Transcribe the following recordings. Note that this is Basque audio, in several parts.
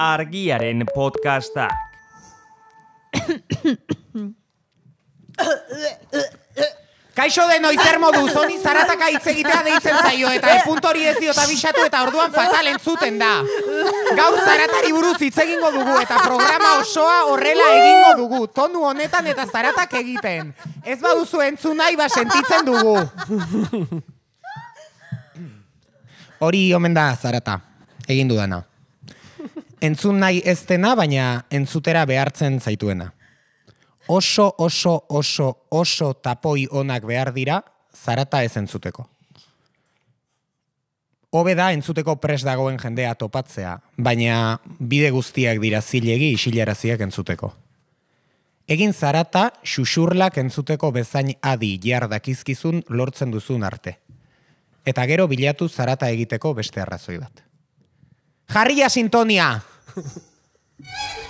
argiaren podcastak. Kaixo de noizer modu, zoni zarataka hitz deitzen zaio, eta epunt hori ez diota bisatu eta orduan fatal entzuten da. Gaur zaratari buruz hitz egingo dugu, eta programa osoa horrela egingo dugu, tonu honetan eta zaratak egiten. Ez baduzu entzun nahi, ba sentitzen dugu. Hori omen da zarata, egin dudana entzun nahi ez dena, baina entzutera behartzen zaituena. Oso, oso, oso, oso tapoi onak behar dira, zarata ez entzuteko. Obe da entzuteko pres dagoen jendea topatzea, baina bide guztiak dira zilegi isilaraziak entzuteko. Egin zarata, xuxurlak entzuteko bezain adi jardakizkizun lortzen duzun arte. Eta gero bilatu zarata egiteko beste arrazoi bat. Jarria sintonia! ハハハ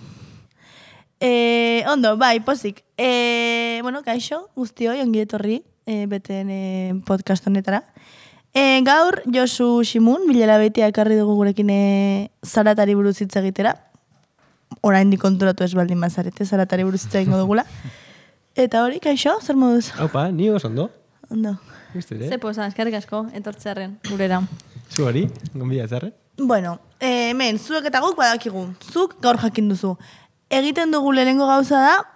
Eh, ondo, bai, pozik. Eh, bueno, kaixo, guztioi, ongi etorri, eh, beten eh, podcast honetara. Eh, gaur, Josu Simun, bilera betia ekarri dugu gurekin eh, zaratari buruz hitz egitera. Orain di ez baldin mazarete, eh, zaratari buruz hitz egingo dugula. Eta hori, kaixo, zer Opa, ni oso ondo. Ondo. Eh? Zer posa, asko, etortzearen gurera. gombia Bueno, eh, hemen, eh, zuek eta guk badakigu. Zuk gaur jakin duzu egiten dugu lehenengo gauza da,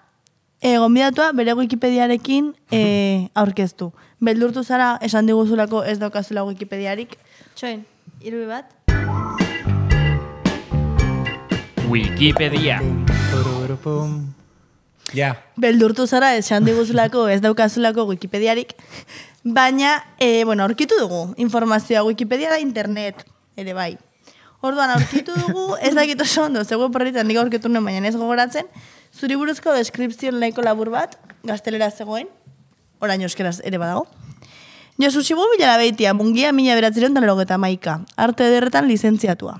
e, eh, gombidatua bere wikipediarekin e, aurkeztu. Beldurtu zara, esan diguzulako ez daukazula wikipediarik. Txoin, irubi bat. Wikipedia. Ja. Beldurtu zara, esan diguzulako ez daukazulako wikipediarik. Baina, e, bueno, aurkitu dugu. Informazioa wikipedia internet, ere bai. Orduan aurkitu dugu, ez dakit oso ondo, zegoen horretan nik aurkitu nuen, baina ez gogoratzen, zuri buruzko deskriptzion nahiko labur bat, gaztelera zegoen, orain euskeraz ere badago. Josu Sibu bilara behitia, mungia mila beratzeron da maika, arte ederretan lizentziatua.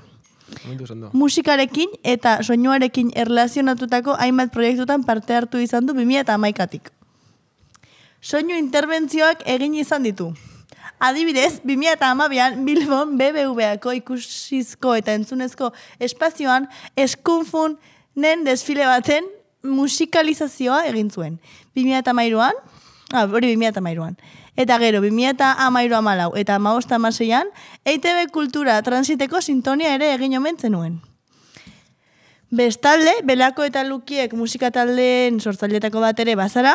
Musikarekin eta soinuarekin erlazionatutako hainbat proiektutan parte hartu izan du Bimia eta amaikatik. Soinu interbentzioak egin izan ditu. Adibidez, 2008an Bilbon BBVAko ikusizko eta entzunezko espazioan eskunfun nen desfile baten musikalizazioa egin zuen. 2008an, ah, hori ah, 2008an. Eta gero, 2008 amairoa malau eta maosta amaseian, EITB kultura transiteko sintonia ere egin omen zenuen. Bestalde, belako eta lukiek musikataldeen sortzaldetako bat ere bazara,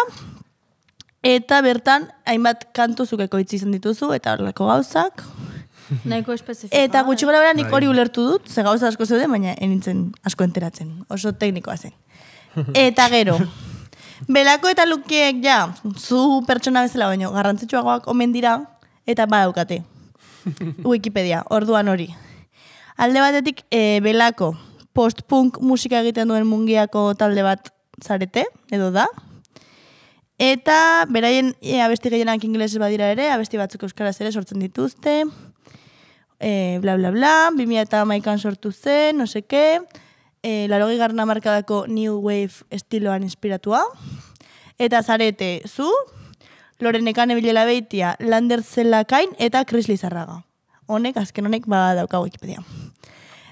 Eta bertan, hainbat kantu zukeko itzi izan dituzu, eta horreko gauzak. espezifikoa. Eta eh? gutxi gara bera nik bai. hori ulertu dut, ze gauza asko zeuden, baina enintzen asko enteratzen. Oso teknikoa zen. Eta gero. Belako eta lukiek, ja, zu pertsona bezala baino, garrantzitsuagoak omen dira, eta badaukate. Wikipedia, orduan hori. Alde batetik, e, belako, postpunk musika egiten duen mungiako talde bat zarete, edo da. Eta, beraien, e, abesti gehienak ingelesez badira ere, abesti batzuk euskaraz ere sortzen dituzte. E, bla, bla, bla, bimia eta maikan sortu zen, no seke. E, garna markadako New Wave estiloan inspiratua. Eta zarete, zu, Lorenekan ebilela beitia, Lander Zelakain eta Chris Lizarraga. Honek, azken honek, bada daukago ekipedia.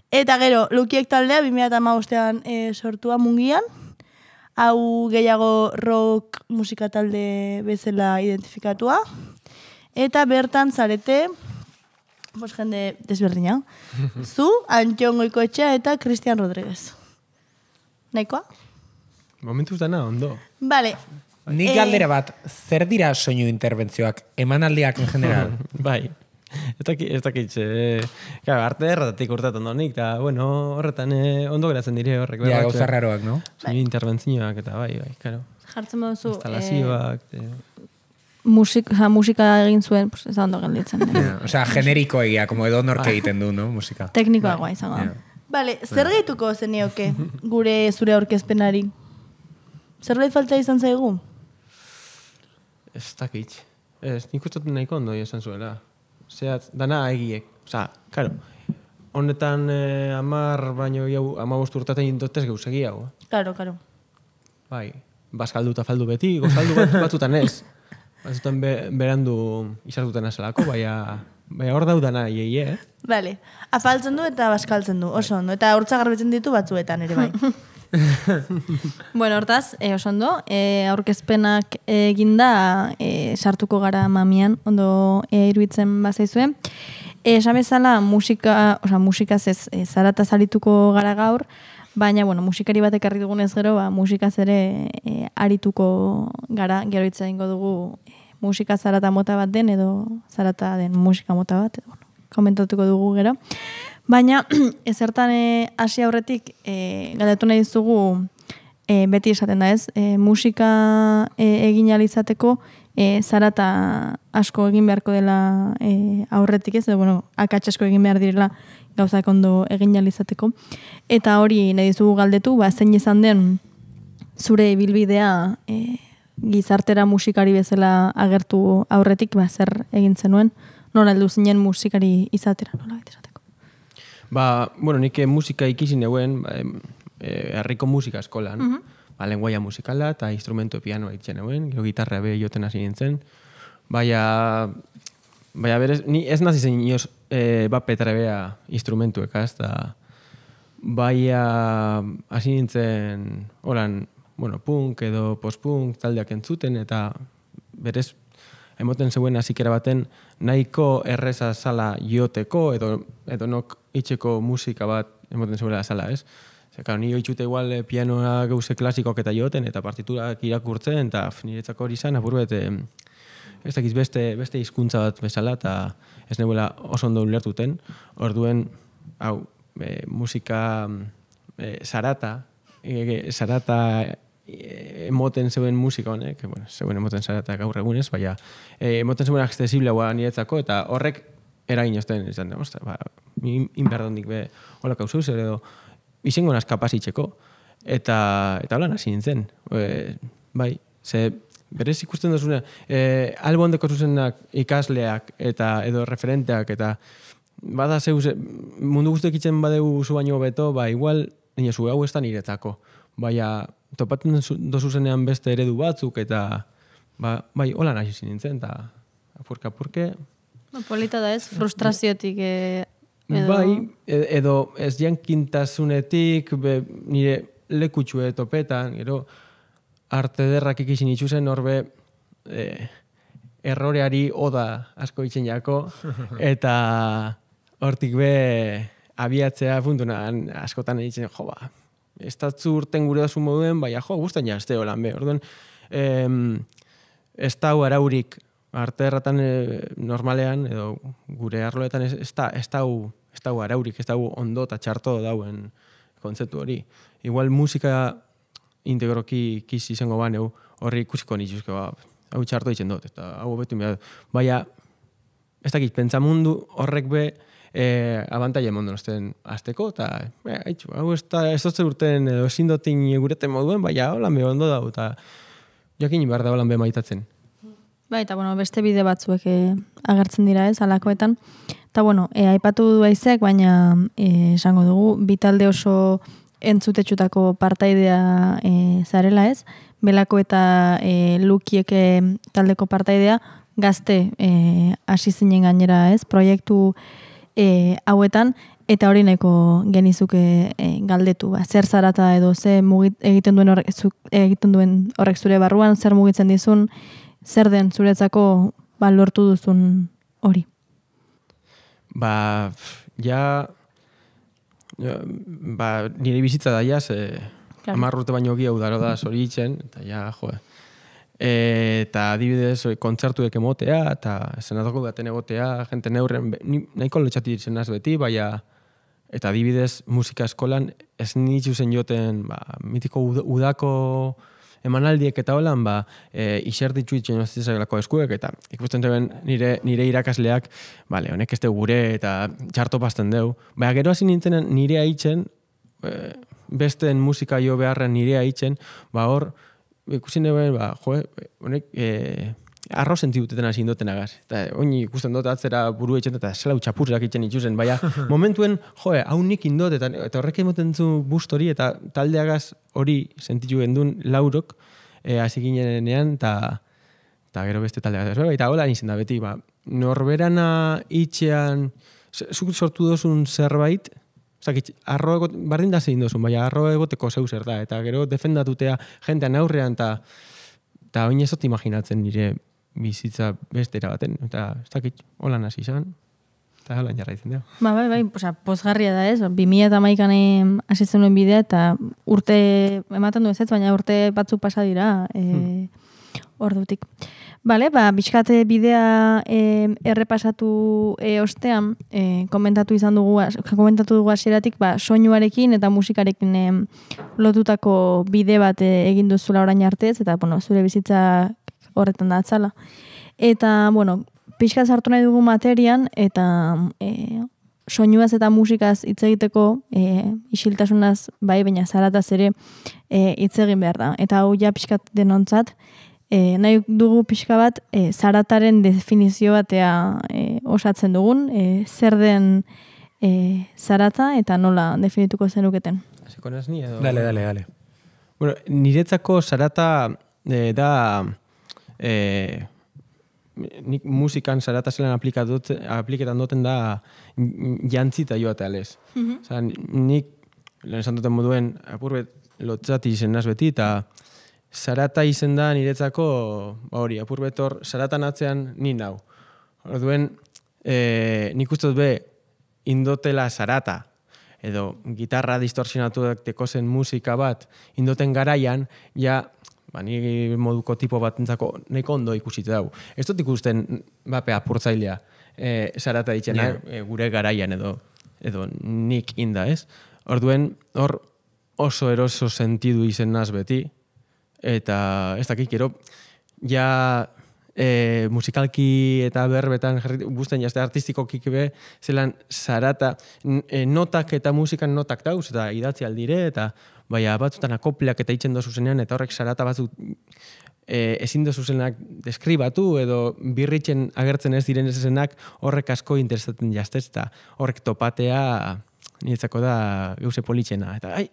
Eta gero, lukiek taldea, 2000 eta maustean e, sortua mungian, hau gehiago rock musika talde bezala identifikatua. Eta bertan zarete, bos jende desberdina, zu, Antion Goikoetxea eta Cristian Rodríguez. Nahikoa? Momentu dana, ondo. Bale. Nik eh, galdera bat, zer dira soinu interbentzioak, emanaldiak en general? bai ez dakit, ez dakit, arte erratatik urtetan eta, bueno, horretan eh, ondo geratzen dire horrek. Ja, gauza raroak, no? Zin, bai. eta bai, bai, claro. Jartzen instalazioak, eh. musik, musika egin zuen, pues, ez da ondo gelditzen. Yeah, eh. generiko egia, como edo nork bai. egiten du, no, musika. Teknikoa guai, izango. Vale, bai. zer gaituko zenioke gure zure aurkezpenari? Zer falta izan zaigu? Ez dakit. Ez, nik ustatu nahiko ondo izan zuela zehaz, dana egiek. Osa, karo, honetan eh, amar baino gehiago, ama urtaten jintotez gauzak segiago. Karo, karo. Bai, bazkaldu eta faldu beti, gozaldu bat, batzutan ez. Batzutan be, berandu izartuten azalako, baina Baina hor daudan nahi, eh? Bale, afaltzen du eta baskaltzen du, oso ondo. Eta hortza garbetzen ditu batzuetan ere bai. bueno, hortaz, e, osondo, eh, aurkezpenak egin da eh, sartuko gara mamian, ondo eh, iruditzen bazaizuen. E, eh, bezala musika, oza, musikaz e, zarata zarituko gara gaur, baina, bueno, musikari batek ekarri dugunez gero, ba, musikaz ere eh, arituko gara, gero itzaingo dugu musika zarata mota bat den, edo zarata den musika mota bat, bueno, komentatuko dugu Gero, Baina, ezertan eh, hasi aurretik, e, galdetu nahi dizugu, eh, beti esaten da ez, musika e, egin alizateko, e, zarata asko egin beharko dela aurretik ez, edo, bueno, egin behar direla gauzak ondo egin alizateko. Eta hori nahi dizugu galdetu, ba, zein izan den zure bilbidea gizartera musikari bezala agertu aurretik, ba, zer egin zenuen, nola du zinen musikari izatera, nola bete Ba, bueno, nik eh, musika ikizin eguen, ba, eh, herriko musika eskolan. Uh mhm. -huh. Ba, lenguaia musikala eta instrumento piano ikizin eguen. Gero gitarra be joten hasi nintzen. baina berez, ni ez nazi zen nioz eh, bat petra bea instrumentu ekaz, eta baya hasi nintzen, holan, bueno, punk edo post-punk taldeak entzuten, eta berez, emoten zeuen hasikera baten nahiko erreza sala joteko edo edo nok itxeko musika bat emoten zuela sala ez? Zer, karo, nio igual eh, pianoa gauze klasikoak eta joten, eta partiturak irakurtzen, eta niretzako hori izan, apurbet, ez dakiz beste, beste izkuntza bat bezala, eta ez nebuela oso ondo ulertuten, orduen, hau, musika mm, e, sarata, e, e, sarata emoten zeuen musika honek, bueno, zeuen emoten zara eta gaur egunez, baina eh, emoten zeuen akstesiblea guan niretzako, eta horrek erain jazten, ez den, ostia, ba, inberdan dik be, hola kauzuz, edo, izen gona eskapazitxeko, eta, eta hola nazi nintzen, e, bai, ze, berez ikusten dozuna, e, albon deko zuzenak, ikasleak, eta edo referenteak, eta, bada zeu, mundu guztek itzen badeu zu baino beto, ba, igual, dina zu hauestan ez da niretzako, bai, topaten zenean beste eredu batzuk, eta, ba, bai, hola nazi nintzen, eta, apurka-apurke, Polita da ez, frustraziotik eh, edo... Bai, e-, edo ez jankintasunetik, be, nire lekutxue topetan, gero, arte derrak ikisin itxuzen horbe, e, erroreari oda asko itxen jako, eta hortik be abiatzea funtuna askotan itxen jo ba. Ez da urten gure dasun moduen, baina jo, guztan jazte holan be. Orduan, ez da araurik arte erratan eh, normalean, edo gure arloetan ez, da, ez, da, ez da araurik, ez ondo eta txarto dauen kontzeptu hori. Igual musika integroki kisi izango ban, horri ikusiko nizuzko, ba, hau txarto ditzen dut, eta hau beti, mirat. Baina, ez dakit, pentsamundu horrek be, e, eh, abantai eman azteko, eta e, hau ez da, ez urten edo ezin dutin egureten moduen, baina hola me ondo dago, eta jokin behar da be maitatzen. Bai, bueno, beste bide batzuek e, agertzen dira ez, alakoetan. Eta bueno, eh, aipatu du aizek, baina eh, esango dugu, bitalde oso entzutetxutako partaidea e, zarela ez, belako eta e, lukieke taldeko partaidea, gazte hasi e, zinen gainera ez, proiektu hauetan, eta hori genizuke galdetu. Ba. Zer zarata edo, ze egiten, duen egiten duen horrek zure barruan, zer mugitzen dizun, zer den zuretzako ba, lortu duzun hori? Ba, ja, ja, ba, nire bizitza da, ja, ze, claro. baino gehiago daro da itxen, eta ja, jo, e, eta adibidez, kontzertuek emotea, eta senatoko daten egotea, jente neuren, ni, nahiko lotxati ditzen naz beti, baina, eta adibidez, musika eskolan, ez nitzu zen joten, ba, mitiko udako, emanaldiek eta holan, ba, e, isertitxu itxen ozizak eskuek, eta ikusten zeben nire, nire irakasleak, bale, honek ez gure eta txarto pasten deu. Baina gero hasi nintzen nire haitzen, e, besteen musika jo beharren nire haitzen, ba hor, ikusten duen, ba, jo, honek, e, arro sentidutetan hasi indoten agaz. Eta oin ikusten dut atzera buru etxen eta zela utxapurrak itxen itxuzen, baina momentuen, joe, hau nik indot, eta, eta horrek emoten zu bust hori, eta taldeagaz hori sentitu gendun laurok e, hasi eta, eta gero beste taldeagaz. Eta hola nintzen da beti, ba, norberana itxean, zuk sortu dozun zerbait, Zakit, arro egot, bardin da zein dozun, baina arro egoteko zeu zer da, eta gero defendatutea jentean aurrean, eta, eta oin ezot imaginatzen nire bizitza beste baten, eta ez dakit, holan hasi izan, eta holan izan da. Ba, bai, bai, posa, pozgarria da ez, 2000 ba, eta maikanen asetzen duen bidea, eta urte, ematen du ez ez, baina urte batzu pasa dira, e, hmm. ordutik. Bale, ba, bizkate bidea e, errepasatu e, ostean, e, komentatu izan dugu, komentatu dugu hasieratik ba, soinuarekin eta musikarekin lotutako bide bat e, egin duzula orain artez, eta bueno, zure bizitza horretan da atzala. Eta, bueno, pixka zartu nahi dugu materian, eta e, eh, soinuaz eta musikaz hitz egiteko, e, isiltasunaz, bai, baina zarataz ere eh, hitz egin behar da. Eta hau ja pixka denontzat, e, nahi dugu pixka bat e, zarataren definizio batea e, osatzen dugun, e, zer den e, zarata eta nola definituko zenuketen. Zekonaz ni edo? Dale, dale, dale. Bueno, niretzako zarata e, da e, nik musikan zarata zelan apliketan duten da jantzita joatea lez. Mm -hmm. nik, lehen esan duten moduen, apurbet lotzat izen naz beti, eta zarata izen da niretzako, ba hori, apurbet hor, zaratan atzean ni nau. Orduen, e, nik ustot be, indotela zarata, edo gitarra distorsionatuak dekteko zen musika bat, indoten garaian, ja, ba, moduko tipo batentzako entzako neko ondo ikusitu dau. Ez dut ikusten bapea, purtzailea e, sarata e, gure garaian edo edo nik inda ez. Orduen hor oso eroso sentidu izen naz beti eta ez dakik ero ja e, musikalki eta berbetan guzten jazte artistiko kikibe zelan zarata e, notak eta musikan notak dauz eta idatzi aldire eta baina batzutan akopleak eta itzen zuzenean, eta horrek zarata batzut e, ezin dozu zenak deskribatu edo birritzen agertzen ez diren zenak horrek asko interesatzen jaztez eta horrek topatea niretzako da geuse politxena eta ai,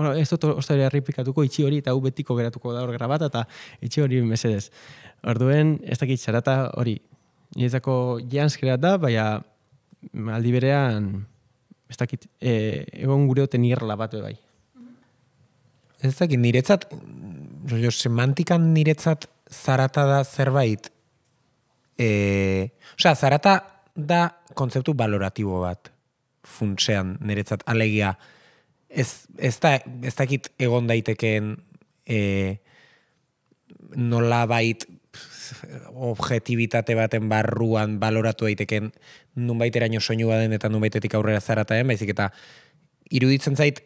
Hora, ez dut osta itxi hori eta hau betiko geratuko da hor grabata eta itxi hori mesedez. Orduen, ez dakit zarata hori. Nietzako jans da, baina aldi berean ez dakit e, egon gure oten irla bat bai. Ez dakit niretzat, jo, semantikan niretzat zarata da zerbait. E, osea, zarata da kontzeptu baloratibo bat funtsean niretzat Alegia ez, ez, da, ez dakit egon daitekeen e, nola bait objetibitate baten barruan baloratu daiteken nunbait eraino soinu baden eta nunbaitetik aurrera zarata den, baizik eta iruditzen zait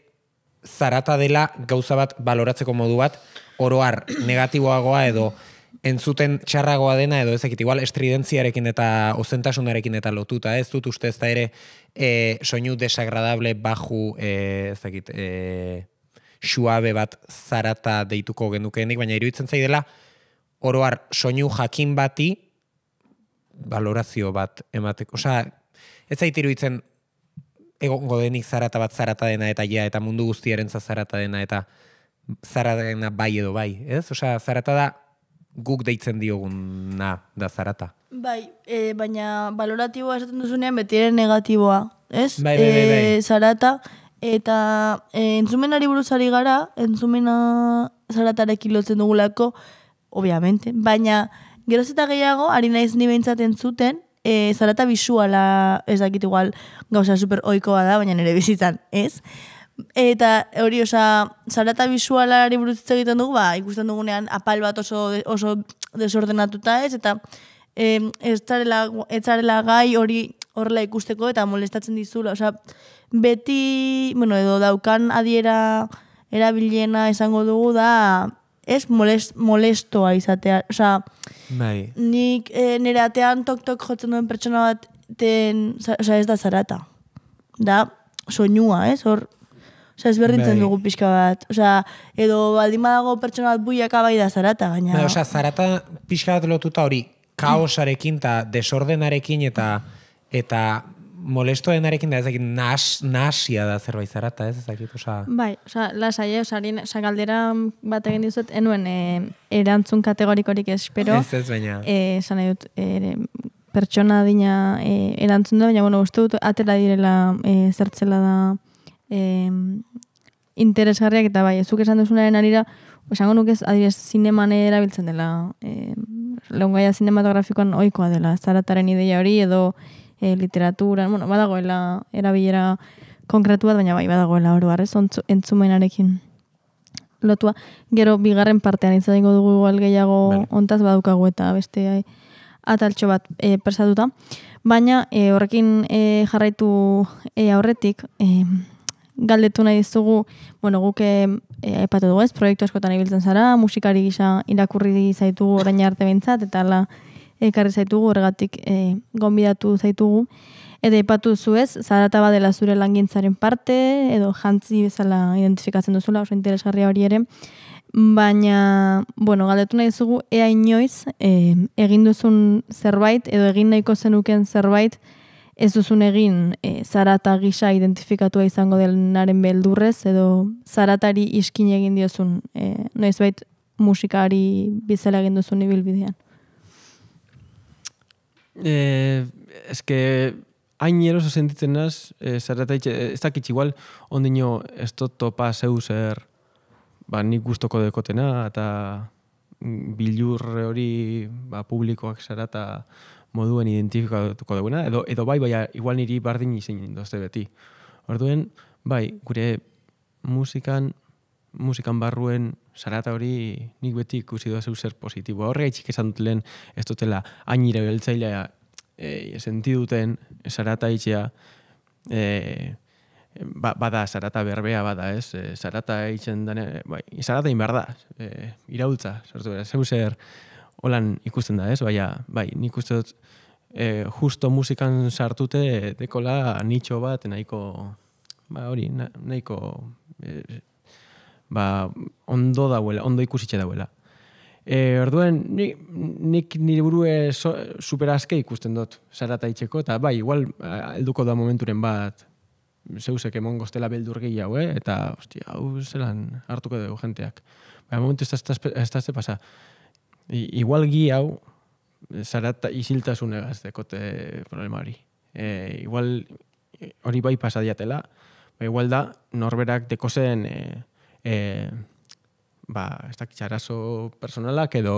zarata dela gauza bat baloratzeko modu bat oroar negatiboagoa edo entzuten txarragoa dena edo ezakit igual estridentziarekin eta ozentasunarekin eta lotuta ez dut uste ez da ere e, soinu desagradable baju e, e, suabe bat zarata deituko genukenik, baina iruditzen zaidela, dela oroar soinu jakin bati valorazio bat emateko. Osa, ez zait iruditzen egongo denik zarata bat zarata dena eta ja, eta mundu guztiaren zarata dena eta zarata dena bai edo bai. Ez? Osa, zarata da guk deitzen dioguna da zarata. Bai, e, baina valoratiboa esaten duzunean beti ere negatiboa, ez? Bai, bai, bai, bai. Eh, zarata, eta e, entzumenari buruzari gara, entzumena zaratarekin lotzen dugulako, obviamente, baina geroz eta gehiago, ari naiz ni behintzaten zuten, E, zarata bisuala, ez dakit igual, gauza superoikoa da, baina nire bizitzan, ez? Eta hori, osa zarata eta bizualari buruz egiten dugu, ba, ikusten dugunean apal bat oso, oso desordenatuta ez, eta ez, zarela, ez zarela gai hori horrela ikusteko eta molestatzen dizula. Osa, beti, bueno, edo daukan adiera erabilena izango dugu da, ez molest, molestoa izatea. Osa, bai. nik e, nire atean tok-tok jotzen duen pertsona bat, ten, oza, ez da zarata. Da, soinua, ez, hor, Osa, ez berdintzen bai. dugu pixka bat. Osa, edo baldin badago pertsona bat buiak abai da zarata, baina. Bai, osa, zarata pixka bat lotuta hori kaosarekin eta desordenarekin eta eta molestoenarekin da ezakit nas, nasia da zerbait zarata, ez ezakit, osa... Bai, osa, lasai, osa, eh? osa galdera bat egin dizut, enuen e, eh, erantzun kategorikorik espero. Ez ez baina. E, eh, zan pertsona dina erantzun da, baina, bueno, uste dut, atela direla e, zertzela da... E, interesgarriak eta bai, ezuk esan duzunaren arira, esango nuke adibidez zineman erabiltzen dela. E, Leungaia zinematografikoan oikoa dela, zarataren ideia hori edo e, eh, literatura, bueno, badagoela erabilera konkretu bat, baina bai badagoela horu, barrez, entzumenarekin lotua. Gero, bigarren partean izadeko dugu igual gehiago hontaz badukagu eta beste ai, eh, ataltxo bat e, eh, presatuta. Baina e, horrekin e, jarraitu e, aurretik, e, galdetu nahi dizugu, bueno, guk eh, eh aipatu dugu, ez, proiektu askotan ibiltzen zara, musikari gisa irakurri zaitugu orain arte beintzat eta ala ekarri zaitugu horregatik eh gonbidatu zaitugu eta aipatu zu, ez, zarata badela zure langintzaren parte edo jantzi bezala identifikatzen duzula, oso interesgarria hori ere. Baina, bueno, galdetu nahi zugu, ea inoiz, e, egin duzun zerbait, edo egin nahiko zenuken zerbait, ez duzun egin e, eh, zarata gisa identifikatua izango denaren beldurrez edo zaratari iskin egin diozun e, eh, bait musikari bizela egin duzun ibilbidean? Eh, e, eske hain eroso sentitzen naz, zarata ez dakitxe igual, ondino ez dut topa zeu zer ba, nik guztoko dekotena eta mm, bilurre hori ba, publikoak zarata moduen identifikatuko duguna, edo, bai, bai, igual niri bardin izin dozte beti. Orduen, bai, gure musikan, musikan barruen sarata hori nik beti ikusi doa zeuser positibo. Horre esan dut lehen, ez dutela ainire beltzailea e, sentiduten sarata itxea, e, ba, bada sarata berbea bada, ez? E, sarata itxen bai, sarata inbar da, e, irautza, sortu bera, zeuser holan ikusten da, ez? Baina, bai, nik uste dut, e, justo musikan sartute dekola nitxo bat nahiko ba hori nahiko eh, ba ondo dauela, ondo ikusitxe dauela. E, orduen, nik, nik nire burue so, super ikusten dut, sarata itxeko, eta bai, igual, helduko da momenturen bat, zeusek emon beldur gehiago, eh? eta, hostia, hau zelan hartuko dugu jenteak. ba momentu ez da pasa. I, igual gi hau, zarata iziltasun egaz dekote problema hori. E, igual hori bai pasadiatela, ba, igual da norberak dekozen e, e, ba, ez dakit xarazo personalak edo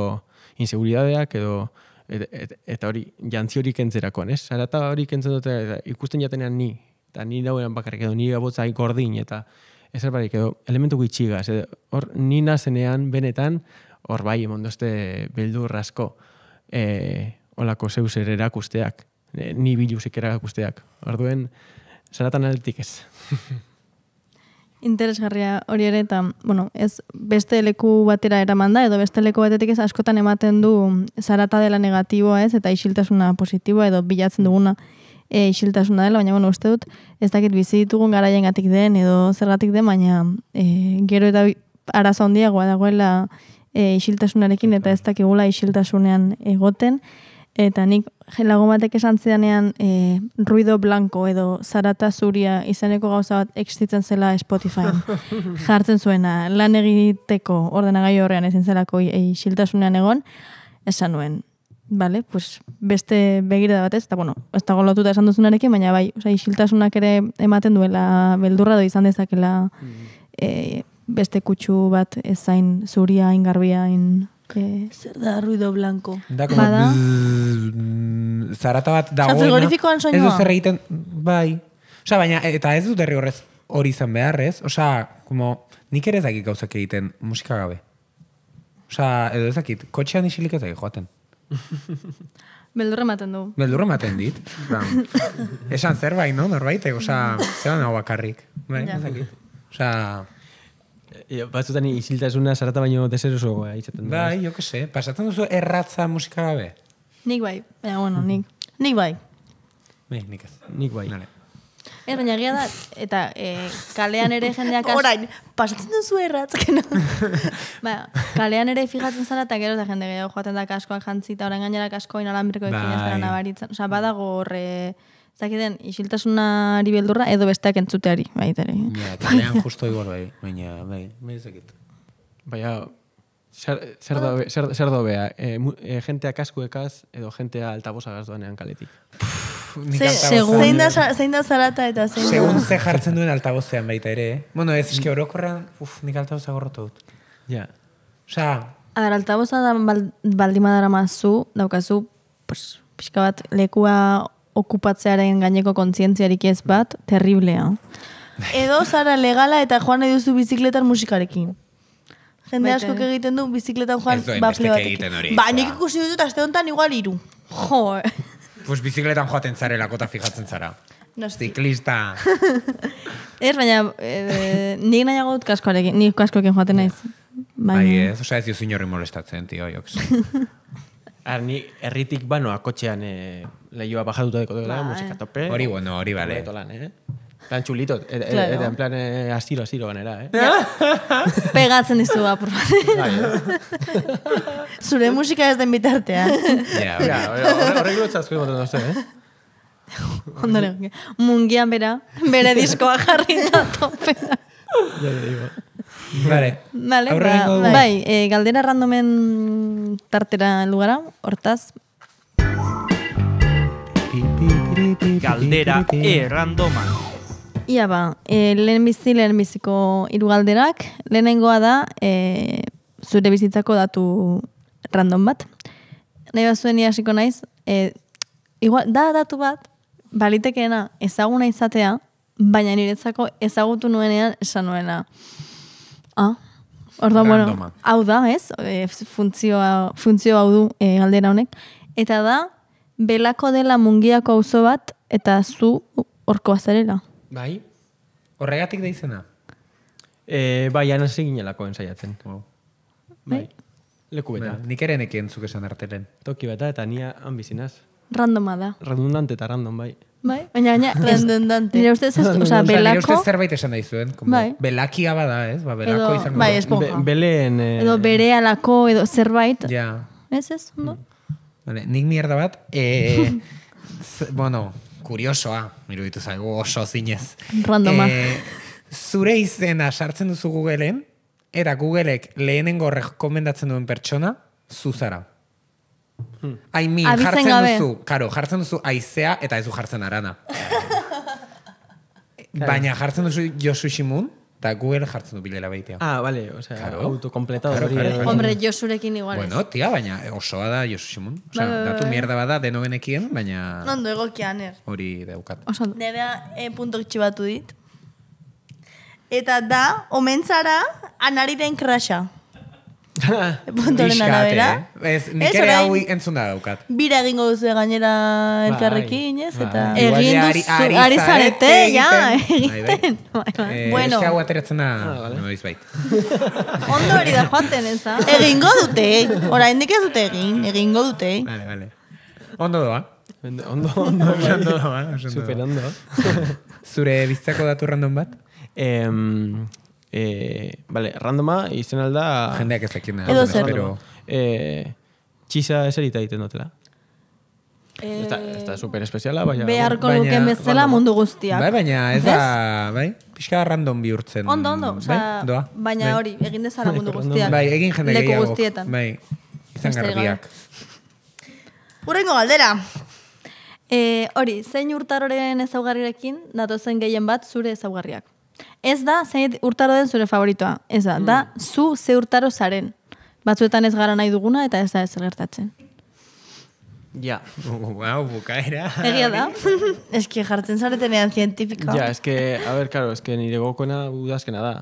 inseguridadeak edo eta hori jantzi hori kentzerakoan, ez? Zarata hori kentzen dute eta ikusten jatenean ni eta ni dauen bakarrik edo ni gabotza gordin eta ez erbarik edo elementu gitxigaz, hor ni nazenean benetan hor bai emondoste beldur asko e, olako zeuser erakusteak, e, ni biluzik erakusteak. Orduen, zaratan aldetik ez. Interesgarria hori ere eta, bueno, ez beste leku batera eraman da, edo beste leku batetik ez askotan ematen du zarata dela negatiboa ez, eta isiltasuna positiboa edo bilatzen duguna e, isiltasuna dela, baina bueno, uste dut, ez dakit bizi ditugun garaien gatik den, edo zergatik den, baina e, gero eta arazo handiagoa dagoela e, isiltasunarekin eta ez dakigula isiltasunean egoten. Eta nik jelago batek esan zidanean e, ruido blanco edo zarata zuria izaneko gauza bat existitzen zela Spotify. Jartzen zuena, lan egiteko ordenagai horrean ezin zelako e, isiltasunean egon, esan nuen. Vale, pues beste begirada batez, eta bueno, ez dago lotuta esan duzunarekin, baina bai, oza, isiltasunak ere ematen duela beldurra do izan dezakela mm e, beste kutsu bat ez zain zuria ingarbia in eh, zer da ruido blanco. Da como Bada? zarata bat da hori. Ez en bai. O baina e, eta ez dut herri horrez hori izan beharrez, osa O sea, como ni quieres aquí causa que gabe. O edo ez kotxean isilik ani joaten. que Beldurre maten du. Beldurre maten dit. Ba, esan zer no? Norbait, o sea, se van bakarrik, bai, Osea... E, e, batzu tani isiltasuna sarata baino deserosoa eh, izaten da. Bai, jo que sé, pasatzen duzu erratza musika gabe. Nik bai, baina bueno, nik, nik bai. Me, bai, nik ez. Nik bai. Nale. Eh, baina da, eta eh, kalean ere jendeak... Az... Orain, pasatzen duzu no? ba, kalean ere fijatzen zara eta gero da jende gehiago joaten da kaskoak jantzita, orain gainera kaskoin alamirko ekin ez dara bai. nabaritzen. Osa, badago horre... Eh, ez dakiten, isiltasuna ari beldurra, edo besteak entzuteari, baita ere. Ja, eta justo igor bai, baina, bai, bai, bai, bai, Zer, zer dobea, zer, zer e, mu, e, edo gente altabosa gazdoanean kaletik. Zein da zarata eta zein da. Segun ze jartzen duen altabozean baita ere. Eh? Bueno, ez eski orokorran, uff, nik altabosa gorrotu dut. Ja. Osa... Adar, altabosa da bal, baldimadara mazu, daukazu, pues, pixka bat lekua okupatzearen gaineko kontzientziarik ez bat, terriblea. Eh? Edo zara legala eta joan nahi duzu bizikletan musikarekin. Jende asko egiten du bizikletan joan bafle batekin. Ba, nik ikusi dut azte honetan igual iru. Jo, Pues bizikletan joaten zarela lakota fijatzen zara. Ziklista. ez, baina, eh, nik nahiago kaskoarekin, nik kaskoekin joaten naiz. Bai, ez, oza ez diozu inorri molestatzen, tio, joks. Ara ni erritik banoa kotxean eh, lehioa bajaduta dekotela, vale. Bai. musika tope. Hori bueno, hori bale. eh? Plan txulito, ed, eh, eh, claro. plan eh, asilo, asilo banera, eh? Ja. Pegatzen dizu ba, bat. Eh? Zure musika ez den bitartea. Ja, horrek lotzaz kuen batu nozen, eh? Ondo mungian bera, bere diskoa jarri da topea. Bale. Bale, ba, bai, e, galdera randomen tartera lugara, hortaz. Galdera errandoma. Ia ba, e, eh, lehen bizi, lehen biziko irugalderak, lehenengoa da, e, zure bizitzako datu random bat. Nahi bat zuen hasiko naiz, e, igual, da datu bat, balitekeena ezaguna izatea, baina niretzako ezagutu nuenean esan nuena. Ah, orduan, bueno, hau da, ez? E, funtzio hau du e, galdera honek. Eta da, belako dela mungiako auzo bat, eta zu orko azarela. Bai, horregatik da izena. E, bai, anasin ginelako ensaiatzen. Bai. bai. Leku beta. nik ere zuk esan arteren. Toki beta, eta nia han bizinaz. Randoma da. Redundante eta random, bai. Bai, baina baina redundante. Nire ustez o sea, belako. Nire ustez zerbait esan da izuen, como bai. belakia bada, ez? Ba, belako edo, izango. Bai, esponja. Be, beleen... Eh... Edo bere alako, edo zerbait. Ja. Ez ez, no? Vale, nik mierda bat, eh, z, bueno, kuriosoa, miru ditu zaigu oso zinez. Randoma. Eh, zure izena sartzen duzu Googleen, eta Googleek lehenengo rekomendatzen duen pertsona, zuzara. Hmm. I mean, Abizen jartzen gabe. duzu, karo, jartzen duzu aizea eta ez du jartzen arana. Baina jartzen duzu Josu Simun, eta Google jartzen du bilela behitea. Ah, bale, o sea, auto kompletado. Karo, karo, karo. Eh. Hombre, Josurekin igual ez. Bueno, tia, baina osoa da Josu Simun. Osa, ba, ba, ba. datu bai. mierda bada, deno baina... Nondo, egokian ez. Eh. Hori deukat. Osa, nerea e eh, puntok txibatu dit. Eta da, omentzara, anari den krasa. Puntoren arabera. Eh? Ez, nik ere hau entzun da daukat. Bira egingo duzu gainera bai, elkarrekin, ez? Bai. Eta egin duzu, ari zarete, ja, egiten. Bai, eh, no ah, Ondo hori da joaten Egingo dute, ora hendik ez dute egin, egingo dute. Vale, vale. Ondo doa. Ondo, ondo, ondo, ondo, ondo, ondo, ondo, ondo, Eh, vale, randoma izen alda... Jendeak ez dakit nahi. Edo zer. Pero... Eh, txisa eserita egiten dutela. Eh, Esta super especiala, baina... Behar konuken bezala mundu guztiak. Bai, baina ez da... Bai? Pixka random bihurtzen. Ondo, ondo. Osa, bai, Baina bai. hori, bai? egin dezala mundu guztiak. Bai, egin jende gehiago. Leku guztietan. Bai, izan garriak. Urengo galdera. Eh, hori, eh, zein urtaroren ezaugarriarekin, datozen gehien bat zure ezaugarriak. Ez da, zein urtaro den zure favoritoa. Ez da, da, mm. zu ze urtaro zaren. Batzuetan ez gara nahi duguna eta ez da ez gertatzen. Ja, guau, wow, bukaera. Egia da, ez ki jartzen zaretenean zientifikoa. Ja, ez que, a ver, karo, ez que nire gokona udazkena da.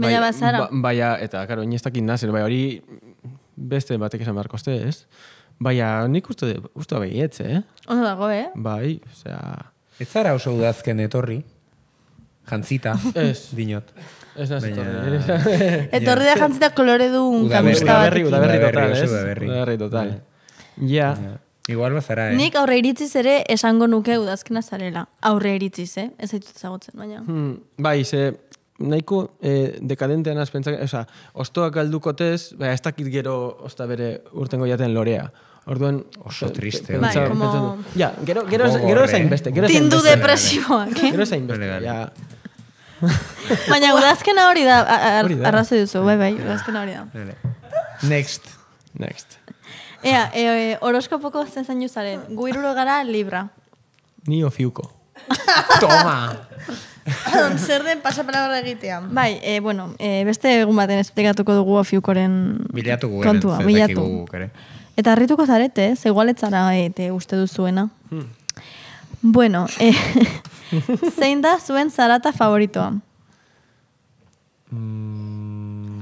Baina bai, bazara. Ba, baina, ba, eta, karo, inestakin nazen, bai hori beste batek esan beharko ez? Es? Baina, nik uste, uste eh? Ondo dago, eh? Bai, osea... Ez zara oso udazken etorri? jantzita ez. dinot. Ez da Baina... etorri. da jantzita kolore du un kamista bat. Udaberri, total, ez? Udaberri. udaberri total. Ja. Yeah. Yeah. Igual bazara, eh? Nik aurre iritziz ere esango nuke udazkena zarela. Aurre iritziz, eh? Ez haitut zagotzen, baina. Hmm, bai, ze nahiko eh, dekadentean azpentsak, oza, ostoak galdukotez, baina ez dakit gero osta bere urtengo jaten lorea. Orduan oso triste. Bai, como... gero gero gero esa investe, gero esa Tindu depresivo, ¿qué? Eh? Gero esa investe. Ya. Baina udazkena hori da, arrazo duzu, bai, bai, udazkena hori da. Next. Next. Ea, e, eh, e, eh, horoskopoko zen zen juzaren, guiruro gara Libra. Ni ofiuko. Toma! Zer den pasapalabra egitean? Bai, e, bueno, e, beste egun baten esplikatuko dugu ofiukoren bilatu Eta harrituko zarete, ez? e, uste duzuena. Hmm. Bueno, eh, Zein da zuen zarata favoritoa? Mm.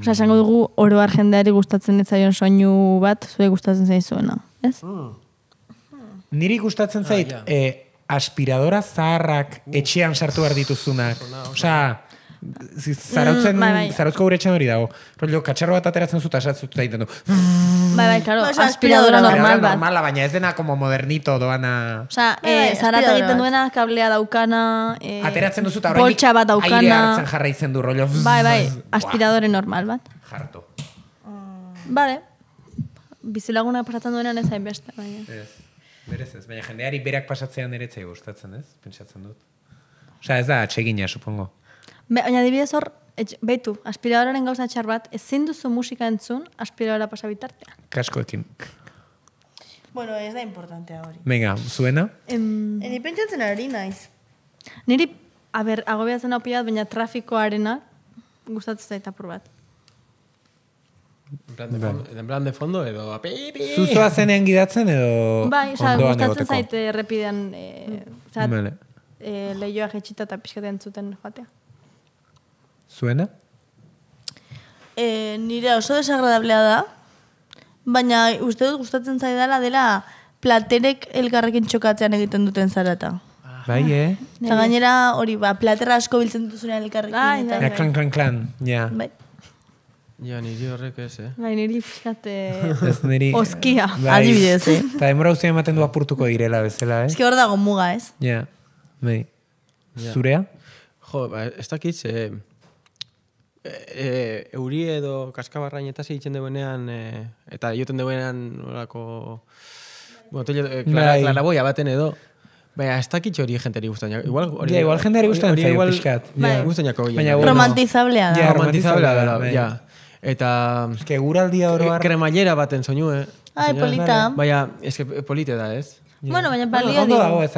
Osa, esango dugu oro jendeari gustatzen ez zaion soinu bat, zuen gustatzen zaizuena, ez? Mm. Niri gustatzen ah, zait, eh, aspiradora zaharrak etxean sartu behar dituzunak. Osa, zarautzen, mm, bai, bai. zarautzko gure hori dago. Rollo, katxarro bat ateratzen zuta, esat zuta egiten du. Bai, bai, klaro, aspiradora, aspiradora normal, normal, bat. Normal, baina ez dena como modernito doana... Osa, bai, bai, eh, zarat egiten duena, kablea daukana, eh, ateratzen duzuta, hori bortxa bat daukana... Aire hartzen jarra izen du, rollo. Bai, bai, aspiradore wow. normal bat. Jartu. Mm. Bale. Bizilaguna pasatzen duena, ez hain beste, Ez, berez ez, baina jendeari berak pasatzean ere gustatzen ez? Pentsatzen dut. Osa, ez da, atxegina, supongo. Be, baina dibidez hor, eh, behitu, aspiradoraren gauza txar bat, ezin duzu musika entzun aspiradora pasabitartea. Kaskoekin. Bueno, ez da importantea hori. Venga, zuena? Em... Eni eh, pentsatzen ari naiz. Niri, a ber, agobiatzen hau pilat, baina trafikoarena gustatzen zaita apur bat. Bai. En plan de fondo, edo a pipi. Zuzua zenean gidatzen, edo bai, oza, ondoan egoteko. Bai, gustatzen zaite eh, errepidean, eh, zat, vale. eh, lehioa jetxita eta pixkatean zuten joatea zuena? E, nire oso desagradablea da, baina uste dut gustatzen zaidala dela platerek elkarrekin txokatzean egiten duten zarata. Ah. Bai, eh? Eta gainera hori, ba, platerra asko biltzen duzunean elkarrekin. Bai, bai, bai. Klan, klan, klan, ja. Bai. Ja, niri horrek ez, eh? Bai, niri pixkate... Ez niri... Oskia, bai. ez, eh? Ta demora guztien ematen du apurtuko direla bezala, eh? Ez hor dago muga, ez? Ja, bai. Zurea? Jo, ba, ez dakit, eh, e, euri edo kaskabarrain eta zeitzen duenean, e, eta joten duenean nolako... Bueno, tello, e, clara, bai. clara baten edo. Baina, ez dakit hori jenteri guztan. Igual, ja, igual jenteri guztan. Hori, igual, guztan jako. Bai. Baina, romantizablea da. Ja, romantizablea da, ja. Bai. Eta... Ez que guraldia oro har... Kremallera baten soñu, eh? Ai, polita. Baina, ez que polita da, ez? Yeah. Bueno, baina balio bueno, dago ez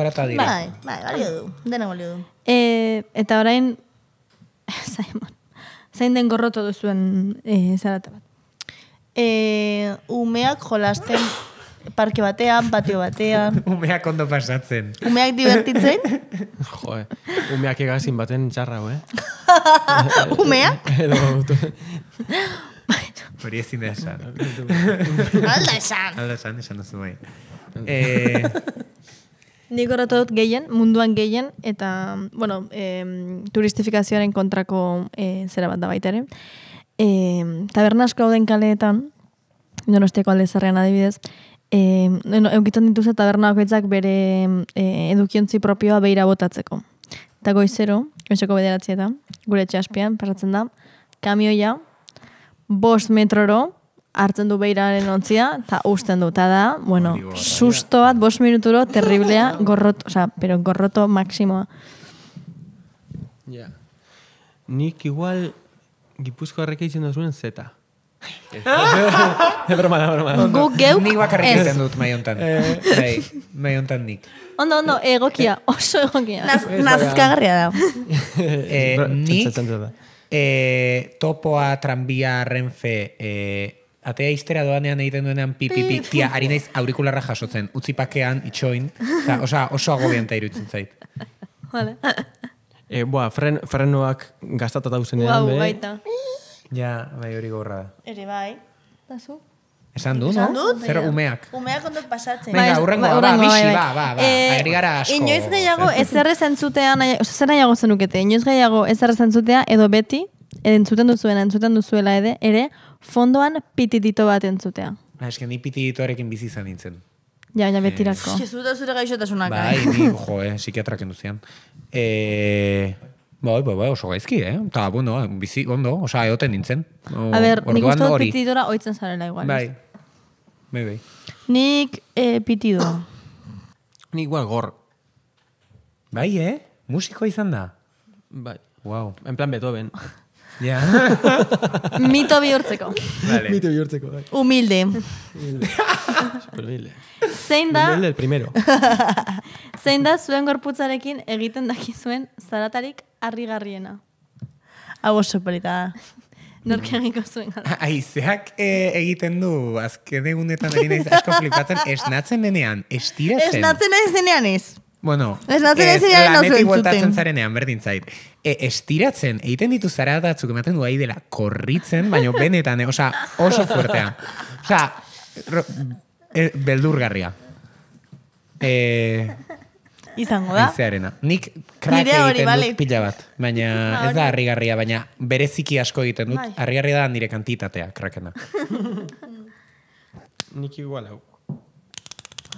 balio du. Dena balio du. Eh, eta orain Simon. zein den gorroto duzuen eh, zarata bat. E, umeak jolasten parke batean, patio batean. umeak ondo pasatzen. Umeak divertitzen. jo, umeak egazin baten txarra, hoa. Eh? umeak? Edo, Hori ezin da esan. Alda esan. Alda esan, esan duzu bai. Eh, Nik gehien, munduan gehien, eta, bueno, eh, turistifikazioaren kontrako eh, zera bat da baita ere. Eh, kaleetan, nire alde zarrean adibidez, eh, no, eukitzen dituz eta tabernako bere e, edukiontzi propioa beira botatzeko. Eta goizero, goizeko bederatzea da, gure txaspian, pasatzen da, kamioia, bost metroro, hartzen du beiraren ontzia, eta usten du, eta da, bueno, susto bat, bost minuturo, terriblea, gorroto, o sea, pero gorroto maksimoa. Ja. Nik igual, gipuzko harreka izan da zuen, zeta. broma da, broma da. Gu geuk, Nik bakarrik izan dut, mai ontan. Eh. ontan nik. Ondo, ondo, egokia, oso egokia. Naz, nazkagarria da. eh, nik, eh, topoa, tranbia, renfe, eh, atea iztera doanean egiten duenean pi, pi, pi, tia, ari naiz aurikularra jasotzen, utzi pakean, itxoin, eta osa, oso agobian iruditzen zait. Vale. e, eh, boa, fren, frenoak gaztatat hau zenean, be? Guau, baita. Ja, bai hori gorra. Ere bai. Da zu? Esan du, no? Zer umeak. Umeak ondo pasatzen. Venga, bai, urrengo, ba, urrengo, ba, ba, ba, ba, ba, ba. Eh, gara asko. Inoiz gehiago ez errezentzutea, oza, zer nahiago zenukete, inoiz gehiago ez errezentzutea edo beti, edo entzuten duzuela, entzuten duzuela ede, ere fondoan pititito bat entzutea. Na, esken, ni pitituarekin bizi izan nintzen. Ja, ja, eh, betirako. Eh, Jesu da zure gaixotasunak. Bai, eh? ni, jo, eh, psikiatrak enduzian. Eh, bai, bai, bai, oso gaizki, eh? Ta, bueno, bizi, ondo, osa, eoten nintzen. O, A ber, nik uste dut pititora oitzen zarela igual. Bai, bai, bai. Nik eh, pitido. nik guan gor. Bai, eh? Musiko izan da. Bai. Wow. En plan Beethoven. Ya. Yeah. Mito bihurtzeko. Vale. Mito bihurtzeko. Vale. Bai. Humilde. Humilde. Zein da... el primero. Zein da zuen gorputzarekin egiten daki zuen zaratarik harrigarriena. garriena. Hago sopelita. Nork egiko zuen. Aizeak e, eh, egiten du azkene gundetan egin ez asko flipatzen esnatzen nenean. Estiretzen. Esnatzen nenean ez. Bueno, ez natzen ez eh, ziren entzuten. zarenean, berdin zait. E, estiratzen, egiten ditu zara datzuk ematen du ahi dela korritzen, baina benetan, eh, oso fuertea. Osea, e, beldurgarria. E, Izango da. Nik krake egiten hori, dut pila bat. Baina ah, ez da harrigarria, baina bereziki asko egiten dut. Bai. Harrigarria da nire kantitatea, krakena. Nik igual hau.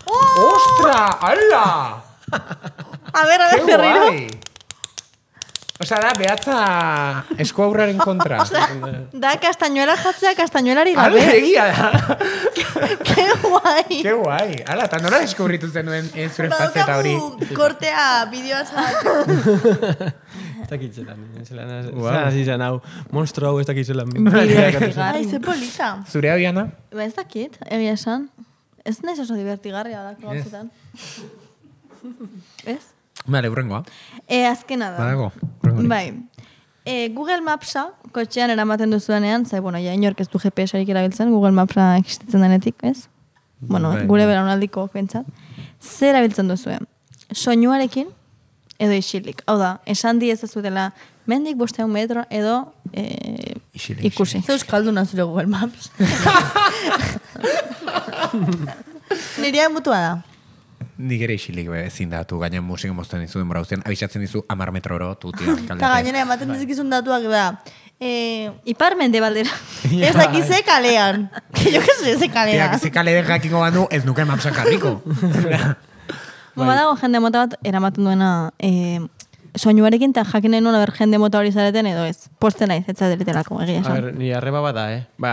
Oh! Ostra! Ala! a ver, a ver, qué guay. O sea, da, behatza esko aurraren kontra. O sea, da, kastañuela jatzea, kastañuela ari gabe. Alde, egia da. Que guai. Que guai. Ala, eta nola eskubritu zen duen eh, zure fazeta hori. Baukabu kortea bideoa zahatu. Eta kitzetan. Eta eh, kitzetan. Eta hau. Monstro hau ez da kitzetan. Eta kitzetan. Eta kitzetan. Zure hau gana? Eta ba, kitzetan. Egia esan. Ez nahi oso divertigarria da. Eta kitzetan. Ez? Bale, urrengoa. E, azkena da. Bai. E, Google Mapsa, kotxean eramaten duzuenean zai, bueno, ja, inork ez du GPS-arik erabiltzen, Google Mapsa existitzen denetik, ez? Bueno, bai. gure unaldiko pentsat. Zer erabiltzen duzue? Soinuarekin, edo isilik. Hau da, esan diez ez dela mendik boste un metro edo e, isilik, ikusi. Zeus kaldu nazure Google Maps. Niria mutua da. Nik ere isilik be, ezin datu, gainen musik mozten dizu denbora ustean, abixatzen dizu amar metroro, tuti. Eta gainera, ematen bai. dizkizun datuak da. Ba. Eh, ipar mende baldera. ez daki ze kalean. Jo, ez ze kalean. Tiak, ze kale dejak ingo bandu, ez nuke mapsa jarriko. Bo, badago mota bat, eramaten duena... Eh, soinuarekin eta jakinen nuen aber jende mota hori zareten edo ez. Poste naiz, ez zateritelako, egia esan. Ni arreba bada, eh? Ba,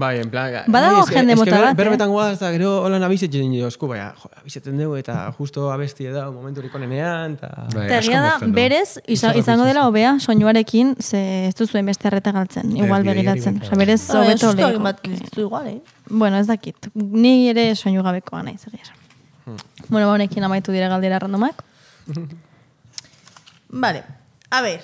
bai, en plan... Bada jende es, mota bat, eh? Berbetan guaz, eta gero holan abizetzen dugu, esku, vaya, jo, abizetzen dugu, eta justo abesti edo un momentu hori konenean, eta... Bai, eta da, berez, izango dela obea, soinuarekin, ze ez zuen beste arreta galtzen, igual begiratzen. O berez, bai, beres lehiko. Ez bat, igual, eh? Bueno, ez dakit. Ni ere soinu gabekoa naiz, egia esan. Hmm. Bueno, ba, honekin amaitu dira galdera randomak. Vale, a ver.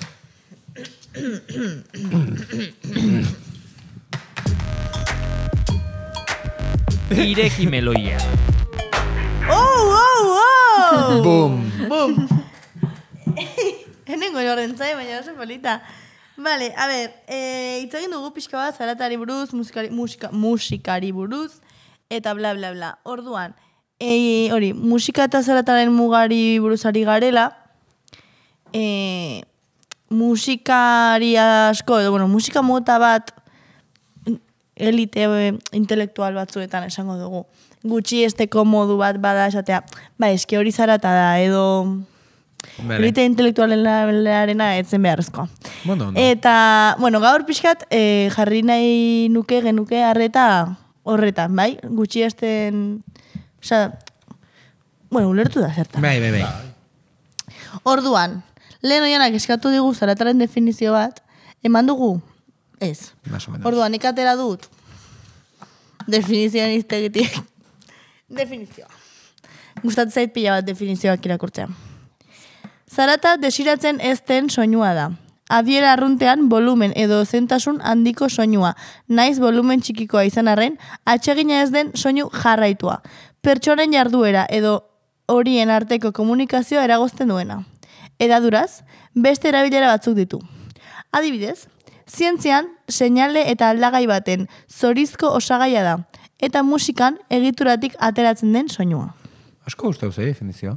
Ire meloia oh, oh! oh. ¡Bum! ¡Bum! Enengo el zai, baina oso polita. Vale, a ver, eh, itzagin dugu pixka bat, zaratari buruz, musikari, musika, musikari buruz, eta bla, bla, bla. Orduan, eh, hori, e, musika eta zarataren mugari buruzari garela, e, musikari asko, edo, bueno, musika mota bat elite e, intelektual batzuetan esango dugu. Gutxi esteko modu bat bada esatea, ba, eski hori zarata da, edo Bele. elite arena etzen beharrezkoa. Bueno, Eta, bueno, gaur pixkat e, jarri nahi nuke genuke harreta horretan, bai? Gutxi esten, bueno, ulertu da zertan. Bai, bai, bai. bai. Orduan, Lehen oianak eskatu digu zarataren definizio bat, eman dugu? Ez. Orduan, ikatera dut. Definizioan iztegitik. Definizioa. Gustat zait pila bat definizioak irakurtzea. Zarata desiratzen ez den soinua da. Adiera arruntean volumen edo zentasun handiko soinua. Naiz volumen txikikoa izan arren, atsegina ez den soinu jarraitua. Pertsonen jarduera edo horien arteko komunikazioa eragozten duena edaduraz, beste erabilera batzuk ditu. Adibidez, zientzian, seinale eta aldagai baten zorizko osagaia da, eta musikan egituratik ateratzen den soinua. Asko uste hau eh, definizioa?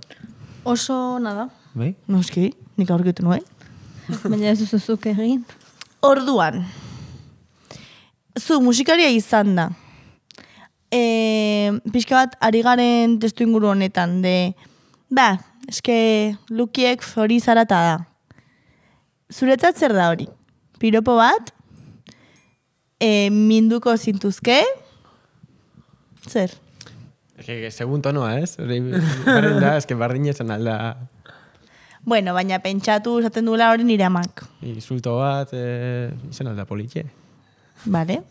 Oso nada. Bai? Noski, nik aurkitu nuen. Baina ez duzuzuk egin. Orduan, zu musikaria izan da, e, pixka bat ari garen testu inguru honetan, de, ba, eske lukiek hori zarata da. Zuretzat zer da hori? Piropo bat? E, minduko zintuzke? Zer? Eske, segun tonoa, ez? Baren da, eske bardin esan alda. Bueno, baina pentsatu esaten duela hori nire amak. Insulto bat, e, alda politxe. Vale.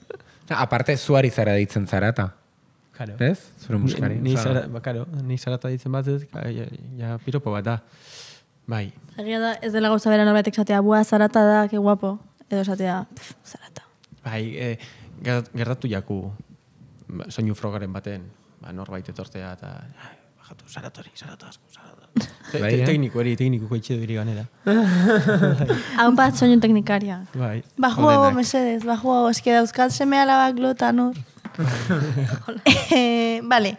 Aparte, zuari zara ditzen zara, eta. Claro. Ez? Zure muskari. Ni, ni, zara, ba, ni zarata ditzen bat ez, piropo bat da. Bai. Egia ez dela gausa bera norbetek zatea, bua zarata da, ke guapo. Edo zatea, pff, zarata. Bai, e, gertatu jaku ba, soinu frogaren baten, ba, norbait etortea eta... Bajatu, zaratori, zarata asko, zarata. Te, bai, te, eh? tekniko eri, tekniko koitxe duri ganera. Haun bai. bat soinu teknikaria. Bai. Bajuago, mesedez, bajuago, eskeda euskal semea labak glotan Eh, vale.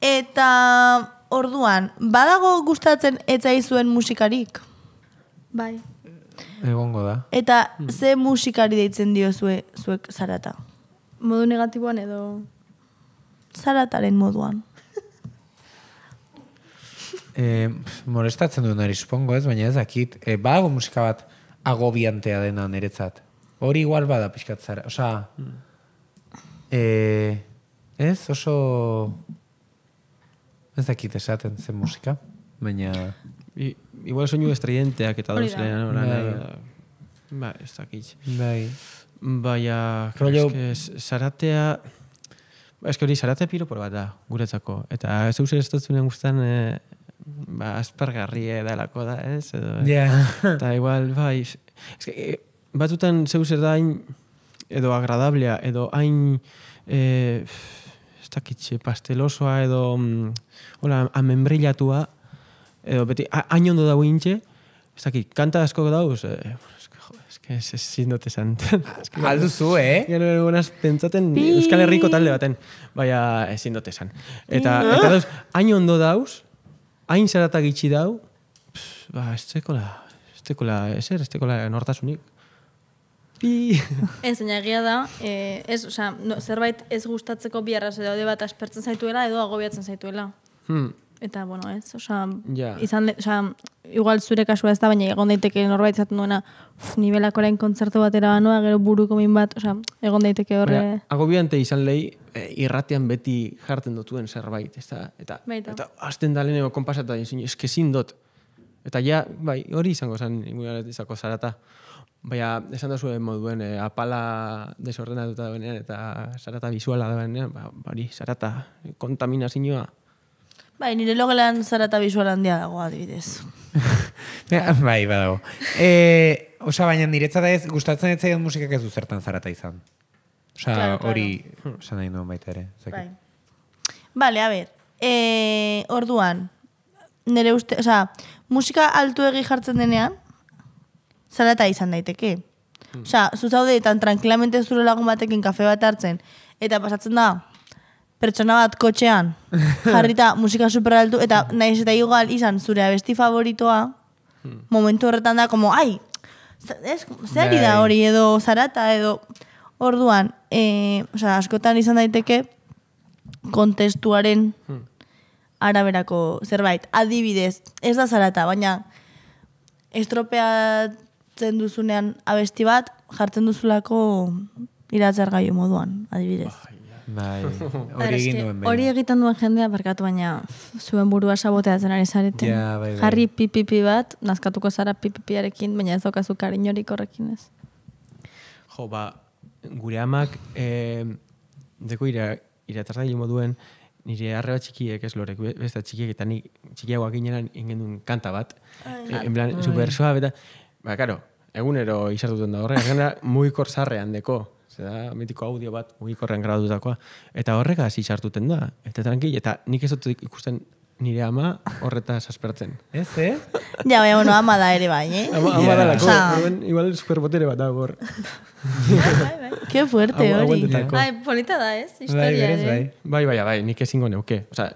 Eta orduan, badago gustatzen etzaizuen musikarik? Bai. Egongo da. Eta hmm. ze musikari deitzen dio zuek zarata? Modu negatiboan edo... Zarataren moduan. e, molestatzen duen ari, supongo ez, baina ez dakit. E, badago musika bat agobiantea dena niretzat. Hori igual bada pixkat zara. Osa, hmm. E, ez, oso... Ez dakit esaten zen musika, baina... I, igual soinu estridenteak eta dut zelena, no? bai. Eh, ba, ez dakit. Bai. Baina, Rollo... eske, zaratea... Ba, ez hori, zaratea piropor bat da, guretzako. Eta ez eusen ez dut guztan, e, ba, aspergarri edalako da, ez? Edo, yeah. Eta igual, bai... Ez eh, batzutan zeu zer da, in, edo agradablea, edo hain eh, ez dakitxe, pastelosoa, edo mm, hola, amembrillatua, edo beti, hain ondo dago intxe, ez dakit, kanta asko dauz, e, eh, Ez ez zindote zen. Alduzu, eh? Gero egunaz pentsaten Euskal Herriko talde baten. Baina ez zindote zan. Eta, eta dauz, hain ondo dauz, hain zaratak itxi dau, pff, ba, ez tekola, ez ez er, ez nortasunik. Pi. Enseñaria da, eh, ez, oza, no, zerbait ez gustatzeko biarras edo bat aspertzen zaituela edo agobiatzen zaituela. Hmm. Eta, bueno, ez, oza, izan, de, oza, igual zure kasua ez da, baina egon daiteke norbait zaten duena, uf, nibelakorain kontzertu bat banoa, gero buruko min bat, oza, egon daiteke horre. agobiante izan lehi, e, eh, irratean beti jarten dutuen zerbait, eta, eta, azten da lehenengo kompasatu da, ez dut, eta ja, bai, hori izango zan, imunaretizako zara, eta, Baina, esan da zuen moduen, eh, apala desordenatuta da duenean, eta sarata bizuala duenean, ba, bari, sarata kontaminazioa. Bai, nire logelan zarata bizuala handia dago, adibidez. bai, badago. E, eh, osa, baina niretzat ez, gustatzen ez musikak ez du zertan zarata izan. Osa, hori, claro. esan nahi duen baita ere. Zaki. Bai. Bale, a ber, e, eh, orduan, nire uste, osa, musika altuegi jartzen denean, zarata izan daiteke. Hmm. Osa, zuzaude, tranquilamente zure lagun batekin kafe bat hartzen, eta pasatzen da, pertsona bat kotxean, jarrita musika superaltu, eta naiz eta igual izan zure abesti favoritoa, hmm. momentu horretan da, como, ai, zer da bai. hori edo zarata edo orduan, e, eh, sea, askotan izan daiteke, kontestuaren hmm. araberako zerbait. Adibidez, ez da zarata, baina estropea jartzen duzunean abesti bat, jartzen duzulako iratzar gaio moduan, adibidez. Bai, bai hori egin duen Hori egiten duen jendea, barkatu baina zuen burua saboteatzen ari zareten. Bai, bai. Jarri pipipi bat, nazkatuko zara pipipiarekin, baina ez daukazu karin hori korrekin ez. Jo, ba, gure amak, eh, deko ira, moduen, nire arreba txikiek, ez lorek, besta txikiek, eta ni txikiagoak ginen ingen duen kanta bat, Ay, e, en super suave, eta, ba, karo, egunero izartuten da horre, egunera muikor zarrean deko, zera, mitiko audio bat muikorrean gradutakoa eta horrega hasi izartuten da, eta tranquil, eta nik ez dut ikusten nire ama horreta saspertzen. Ez, eh? ja, baina, bueno, ama da ere bai, eh? Ama, da lako, o sea... igual superbotere bat da, Ke bai, bai. fuerte hori. Bai, polita da ez, bai, historia, bai, Bai, bai, bai, bai, nik ezingo neuke. Osa,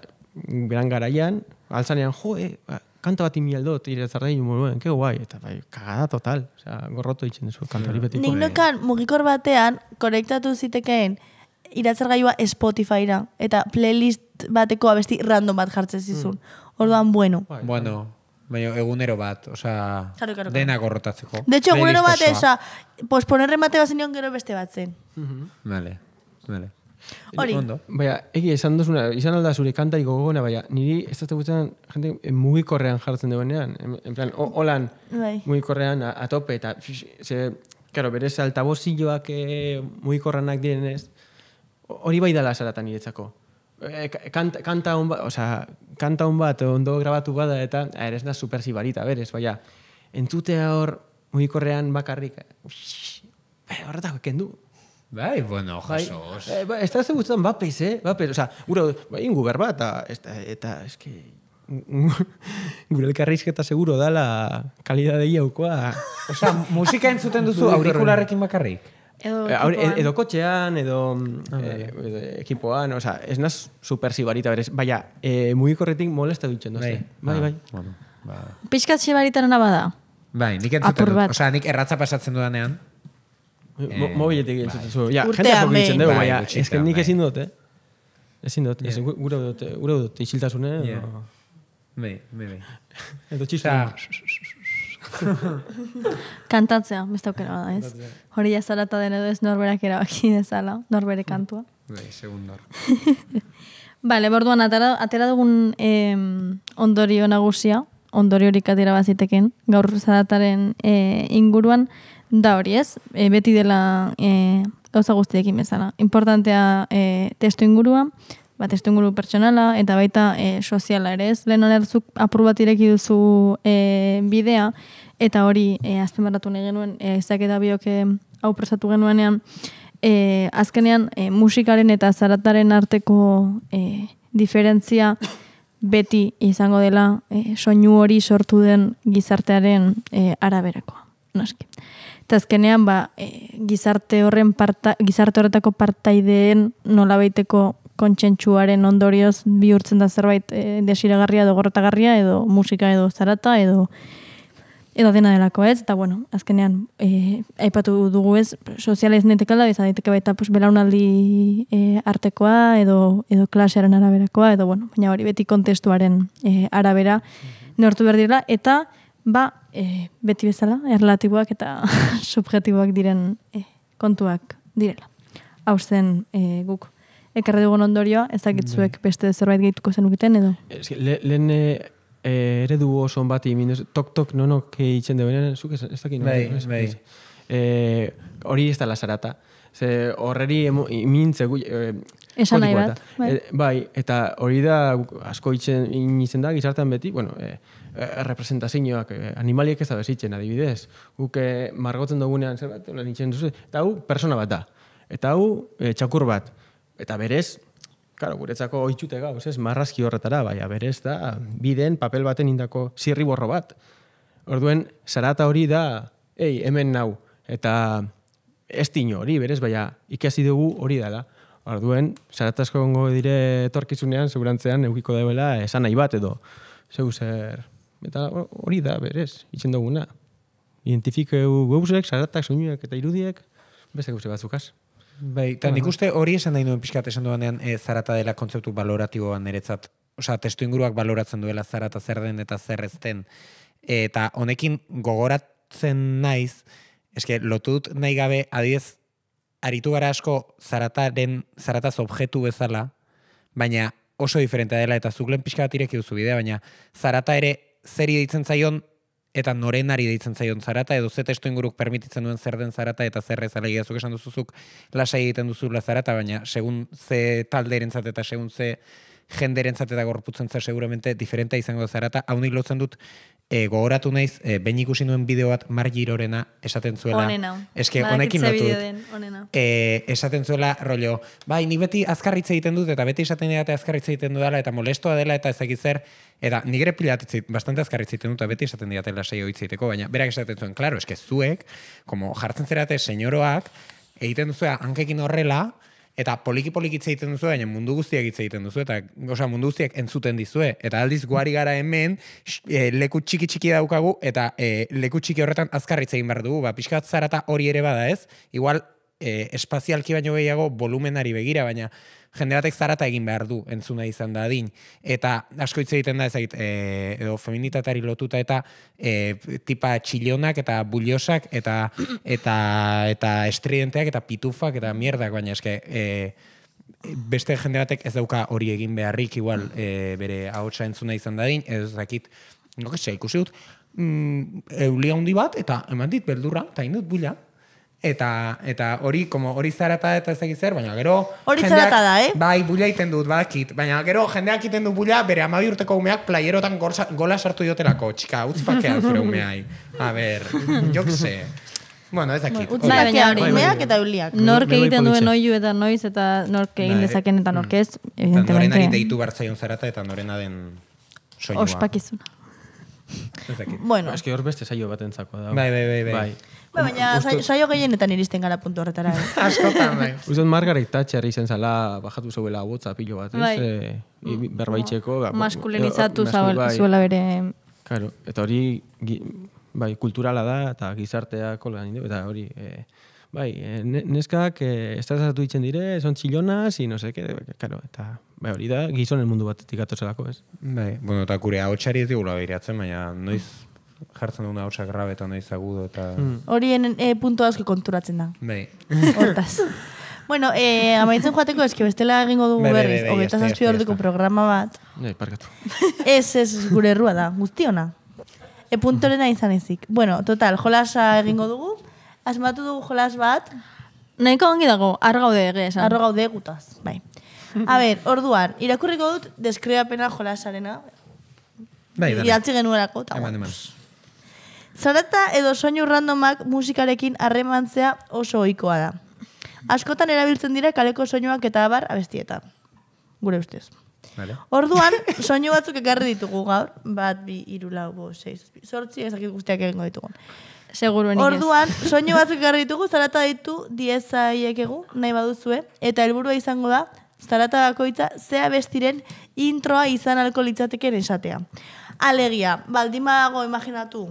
beran garaian, altzanean, jo, eh, ba, kanta bat imi aldo, tira zardai, ke guai, eta bai, kagada total. O sea, gorroto itxen duzu, kanta hori betiko. Nik nokan, bai. mugikor batean, korektatu zitekeen, iratzer gaiua Spotifyra, eta playlist bateko abesti random bat jartzen zizun. Mm. Orduan, bueno. Bueno, Baina egunero bat, oza, claro, claro, dena gorrotatzeko. De hecho, egunero bat, oza, posponerren bate bat zenion gero beste bat zen. Uh mhm. -huh. Vale, vale. Hori. Baina, egi esan izan alda zure kanta gogona, baina, niri ez da guztan jente eh, mugikorrean jartzen dugu En, en plan, holan bai. mugikorrean atope eta, ze, karo, bere altabozilloak e, eh, mugikorrenak direnez, hori bai dala esaratan niretzako. E, eh, kanta, kanta hon bat, oza, kanta hon bat ondo grabatu bada eta, ere da super zibarita, berez, baina, entzutea hor mugikorrean bakarrik, uff, bai, Horretako eken du, Bai, bueno, jasos. Bai, bai, bai, ez da ze guztetan bat peiz, eh? Bat oza, gure, bai, ingu berbat eta, eta, eta, eski, gure elkarrizketa seguro dala kalidadei haukoa. Oza, musika entzuten duzu aurikularrekin bakarrik? Edo, edo, eh, edo kotxean, edo, ah, eh, edo ekipoan, oza, ez naz super sibarita berez. Baina, e, mugiko retik molesta dutxen, doze? Bai, bai, ah, bai. Bueno, ba. Piskatxe baritaren abada? Bai, nik entzuten dut. Oza, nik erratza pasatzen dudanean. Eh, Mo Mobiletik bai. egin zutuzu. Ja, jendea poko dugu, bai, baina ezken nik bai. ezin dut, eh? Ezin dut, ez, gure dut, gure dut, isiltasune. Bai, bai, bai. Edo txistu. Kantatzea, beste aukera bada, ez? Hori jazala den edo ez norberak erabaki dezala, norbere kantua. Bai, segundor. Bale, borduan, atera, dugun eh, ondorio nagusia, ondoriorik atera baziteken, gaur zarataren eh, inguruan, Da hori ez, e, beti dela e, gauza guztiekin bezala. Importantea e, testu ingurua, ba, testu inguru pertsonala, eta baita e, soziala ere ez, lehen alertzuk apur bat duzu e, bidea, eta hori e, azten baratu nahi genuen, e, eta biok hau presatu genuenean, azkenean musikaren eta zarataren arteko diferentzia beti izango dela e, soinu hori sortu den gizartearen e, araberakoa. Noski. Eta azkenean, ba, e, gizarte horren parta, gizarte horretako partaideen nola behiteko kontsentsuaren ondorioz bihurtzen da zerbait e, desiragarria edo gorretagarria edo musika edo zarata edo edo dena delako ez. Eta bueno, azkenean, e, aipatu dugu ez, soziala ez netekala, ez adeteke baita pues, belaunaldi e, artekoa edo, edo klasearen araberakoa edo bueno, baina hori beti kontestuaren e, arabera mhm. nortu behar dira eta ba, e, beti bezala, erlatiboak eta subjetiboak diren e, kontuak direla. Hau zen e, guk ekarri dugun ondorioa, ezakitzuek bai. beste zerbait gehituko zenuketen edo? le, lehen e, eredu oso bati, tok-tok nonok itxen deuenen, zuk ez, dakit bai, bai. hori ez da lazarata. Ze horreri imintze gu... Esan nahi bat. Bai. bai. eta hori da asko itxen, da, gizartean beti, bueno, e, Eh, representazioak eh, animaliek ez da bezitzen, adibidez. Guk eh, margotzen dugunean zer bat, nintzen duzu, eta hau persona bat da. Eta hau txakur bat. Eta berez, karo, guretzako oitxute gauz, ez, marrazki horretara, bai, berez da, biden, papel baten indako borro bat. Orduen, zarata hori da, ei, hemen nau, eta ez dino hori, berez, baina ikasi dugu hori dela. Orduen, zaratazko gongo dire etorkizunean, segurantzean, eukiko dela esan nahi bat edo. Zeu zer, eta hori da, berez, itzen duguna. Identifikeu gauzek, zaratak, soinuak eta irudiek beste gauze batzukaz. Bai, eta nik uste hori esan nahi nuen pixkat esan duanean e, eh, zarata dela kontzeptu baloratiboan niretzat. Osa, testu inguruak baloratzen duela zarata zer den eta zer ez eta honekin gogoratzen naiz, eske lotut dut nahi gabe, adiez, aritu gara asko zarataren, zarataz objektu bezala, baina oso diferentea dela, eta zuglen lehen bat duzu bidea, baina zarata ere zer ditzen zaion eta norenari deitzen zaion zarata, edo ze testo inguruk permititzen duen zer den zarata, eta zer ez alegia esan duzuzuk lasai egiten duzula zarata, baina segun ze talde eta segun ze genderentzate eta gorputzen zer seguramente diferentea izango zarata, hau lotzen dut e, gogoratu naiz, e, behin ikusi nuen bideo bat margirorena esaten zuela. Eske, honekin lotut. E, esaten zuela, rollo, bai, nik beti azkarritze egiten dut, eta beti esaten dut azkarritze egiten duela, eta molestoa dela, eta ezagit zer, eta nik ere pilatitzi, bastante azkarritze egiten dut, eta beti esaten dut lasai hoitziteko, baina berak esaten zuen, klaro, eske, zuek, como jartzen zerate, senyoroak, egiten duzuea, hankekin horrela, Eta poliki poliki hitz egiten duzu, baina mundu guztiak hitz egiten duzu, eta osea, mundu guztiak entzuten dizue. Eta aldiz guari gara hemen, eh, leku txiki txiki daukagu, eta eh, leku txiki horretan azkarritz egin behar dugu. Ba, zara zarata hori ere bada ez, igual e, espazialki baino gehiago volumenari begira, baina jende batek zarata egin behar du entzuna izan da adin. Eta asko hitz egiten da ezagit, e, edo feminitatari lotuta eta e, tipa txilionak eta buliosak eta, eta, eta estridenteak eta pitufak eta mierdak, baina eske... E, beste jende ez dauka hori egin beharrik igual mm. e, bere ahotsa entzuna izan dadin, ez dakit, no, ikusi dut, mm, eulia hundi bat, eta eman dit beldurra, eta indut bila eta eta hori como hori zarata eta ez zer, baina gero hori zarata da, eh? Bai, bulla iten dut badakit, baina gero jendeak iten du bulla bere 12 urteko umeak playerotan gorsa, gola sartu diotelako, chica, utzi pakean zure umeai. A ver, yo que sé. Bueno, ez aquí. Utz bai, bai, bai. umeak eta uliak. Nork egiten duen oiu eta noiz eta norke egin dezaken eta nork ez, evidentemente. Norena deitu bartzaion zarata eta norena den soinua. Ospakizuna. Ez aquí. Bueno, eske hor beste saio batentzako da. Bai, bai, bai. Bai. Ba, baina saio gehienetan iristen gara puntu horretara. Eh? Askotan, bai. Margarita Margaret Thatcher izen zala bajatu zuela botza pilo bat, bai. Eh, berbaitzeko. Ba, Maskulinizatu ba, bai. zuela bai. bere... Claro, eta hori bai, kulturala da eta gizartea kolan eta hori... Eh, bai, eh, neskak eh, estrazatu ditzen dire, son txilonaz, y no eta bai, hori da, gizonen mundu bat etikatu zelako, ez? Bai, bueno, eta kure hau txari ez digula behiratzen, baina noiz jartzen duna hausak grabetan nahi zagudo eta... Mm. Hori mm. e, asko konturatzen da. Bai. Hortaz. bueno, e, amaitzen joateko eski bestela egingo dugu berriz. Ogeta zazpi programa bat. Bai, parkatu. ez, ez, gure errua da. Guztiona. E izan ezik. Bueno, total, jolasa egingo dugu. Asmatu dugu jolas bat. Nahiko ongi dago, argaude egia Argaude gutaz, bai. A ber, orduan, irakurriko dut deskribapena jolasarena. Bai, bai. Iatzi genuerako, eta Zarata edo soinu randomak musikarekin harremantzea oso ohikoa da. Askotan erabiltzen dira kaleko soinuak eta abar abestieta. Gure ustez. Orduan, soinu batzuk ekarri ditugu gaur. Bat, bi, iru, lau, bo, seiz, bi, sortzi, ezakit guztiak egingo ditugu. Seguro Orduan, soinu batzuk ekarri ditugu, zarata ditu, diezaiek egu, nahi baduzue, eta helburua izango da, zarata bakoitza, zea bestiren introa izan alko litzateken esatea. Alegia, baldima dago imaginatu,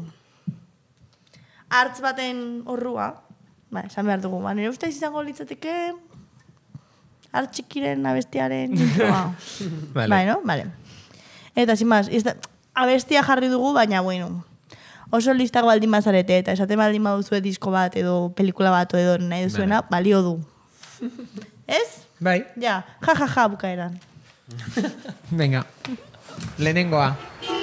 hartz baten horrua, ba, esan behar dugu, ba, nire uste izango litzateke, hartxikiren abestiaren jintua. vale. Bai, no? Vale. Eta, zimaz, izta, abestia jarri dugu, baina, bueno, oso listako baldin bazarete, eta esaten baldin baduzue disko bat, edo pelikula bat, edo nahi duzuena, vale. balio du. Ez? Bai. Ja, ja, ja, ja, bukaeran. Venga, lehenengoa. Lehenengoa.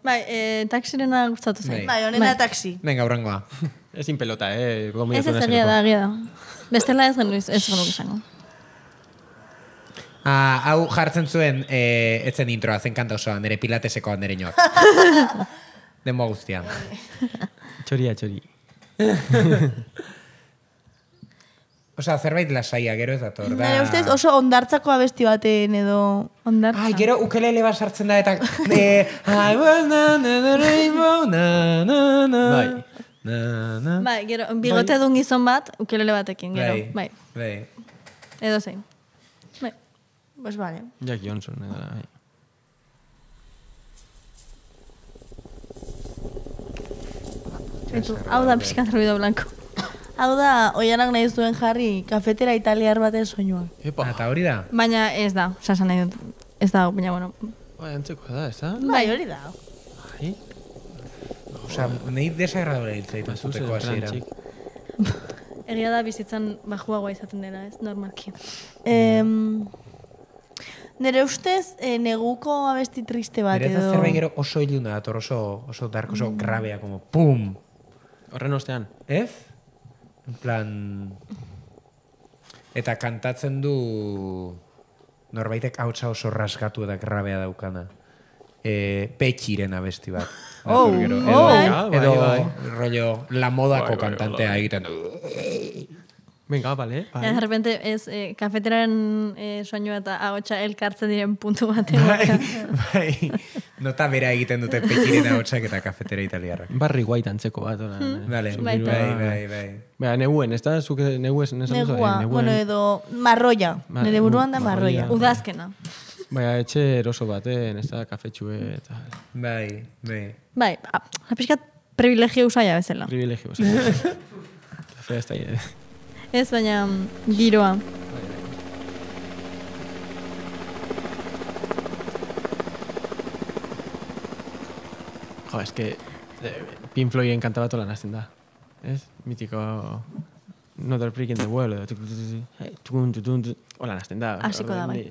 Bai, e, eh, taxirena gustatu zain. Bai, honena bai, bai. taxi. Venga, aurrengoa. Ezin pelota, eh? Gomio ez ez egia da, egia Bestela ez genu ez genu izango. Ah, hau jartzen zuen, eh, etzen introa, zen kanta osoa, nire pilateseko nire inoak. Demo guztian. txoria, txori. Osa, zerbait lasaia, gero ez dator. Da. Nara, ustez, oso ondartzako abesti baten edo ondartza. Ai, gero ukelele bat sartzen da eta... Eh, bai, bai gero, bai. bigote bai. dun bat ukelele batekin, gero. Bai, bai, bai. Edo zein. Bai. Pues vale. Jack Johnson, edo. Bai. Hau da pixkan ruido blanco. Hau da, oianak nahi zuen jarri, kafetera italiar baten soinua. Epa. Ah, eta hori da? Baina ez da, sasa nahi dut. Ez da, baina bueno. Bai, antzeko da, ez da? Bai, hori da. Bai? Osa, nahi desagradora hiltzea ditu zuteko Egia da bizitzan bajua izaten dela, ez? Normalki. Ehm... nere ustez, e, neguko abesti triste bat edo... Nere zerbait gero oso iluna dator, oso, oso dark, oso mm. grabea, como pum! Horren ostean. Ez? plan... Eta kantatzen du norbaitek hautsa oso rasgatu eta grabea daukana. E, petxiren abesti bat. Oh, gero. Edo, oh. edo, bai, bai, bai. rollo la modako kantantea egiten. Venga, vale. de repente es eh, cafetera en eh, sueño eta agotxa el cartel diren puntu batean. Bai. No ta vera ahí tendo te eta kafetera italiarrak. que ta italiana. Barri guaita antzeko bat ona. Hmm? Vale. Bai, bai, bai. Me neuen, eguen, está su que en esa cosa. Negua, eh, bueno, edo Marroya. Me de Buruanda marroia. Udazkena. Bai, etxe eroso baten, ez da, kafetxue eta... Bai, bai. Bai, hapiskat ba, privilegio usai abezela. Privilegio usai abezela. ez da, Ez baina giroa. Jo, eske eh, Pink Floyden kantaba tola nazten da. Ez? Mitiko No te repliquen de Hola, nazten da. Asiko da, bai.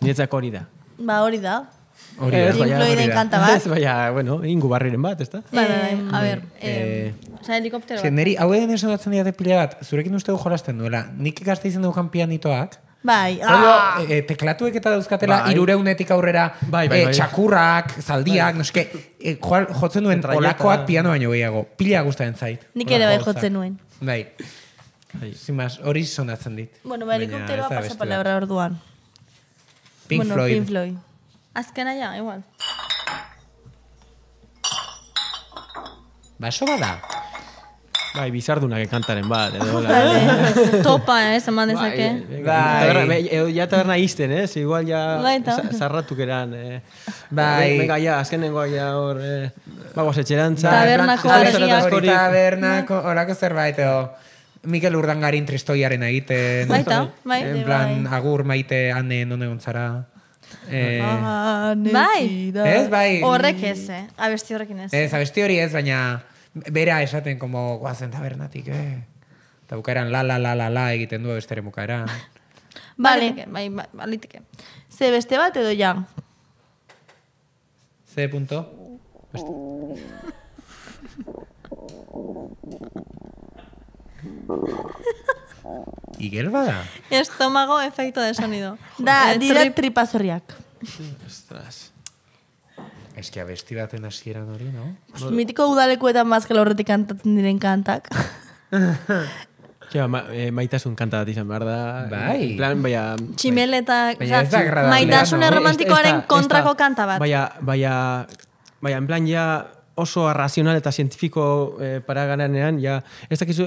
Ni, hori da. Ba, hori da. Eh, Pink da. Influiden kanta bat. baina, bueno, ingu barriren bat, ez da? Eh, a ver, eh, eh, helikoptero bat. Zer, neri, hau edo nesan datzen diate pila bat, zurekin uste du jolasten duela, nik ikaste izan dugu kanpianitoak, Bai, ah! Olo, eh, e, eh, teklatuek eta dauzkatela bai. irureunetik aurrera bai, bai, bai, txakurrak, zaldiak, bai. noske, e, joal, jotzen duen Entraieta. olakoak piano baino gehiago. Pila guztaren zait. Nik ere bai jotzen nuen. Bai. Zimaz, bai. hori sonatzen dit. Bueno, ba, helikopteroa pasapalabra orduan. Pink bueno, Pink Floyd. Azkena ja, igual. Baso bada. Bai, bizardunak que kantaren bat, edo. Topa, eh, zaman dezake. Bai, bai. edo ja taberna izten, eh, Si igual ja bai, zarratu geran. Eh. Bai. Venga, ja, azkenen goa ja hor, eh. Bagoaz etxerantza. Bai. Tabernako harriak. Tabernako, horako zerbait, edo. Mikel Urdangarin tristoiaren egiten. Baita, bai. En plan, agur maite, ane, non egon zara. Eh, bai. Ez, bai. Horrek ez, eh? Abesti horrekin ez. Es abesti hori ez, baina bera esaten como guazen tabernatik, eh? Eta bukaran la, la, la, la, la egiten du abestere bukara Bale, bai, bai, Ze beste bat edo ja? Ze punto? Oh. Igel bada? Estomago efeito de sonido. da, eh, dira trip... tripazorriak. Ostras. Ez que abesti baten azieran hori, no? Pues, mitiko udalekuetan mazkel horretik kantatzen diren kantak. Ja, ma, eh, maitasun kanta bat izan behar da. Bai. En plan, baya, Tximeleta, baya, maitasun erromantikoaren kontrako kanta bat. Baina, baina, baina, en plan, ja, oso arrazional eta zientifiko eh, para garenean, ja, ez dakizu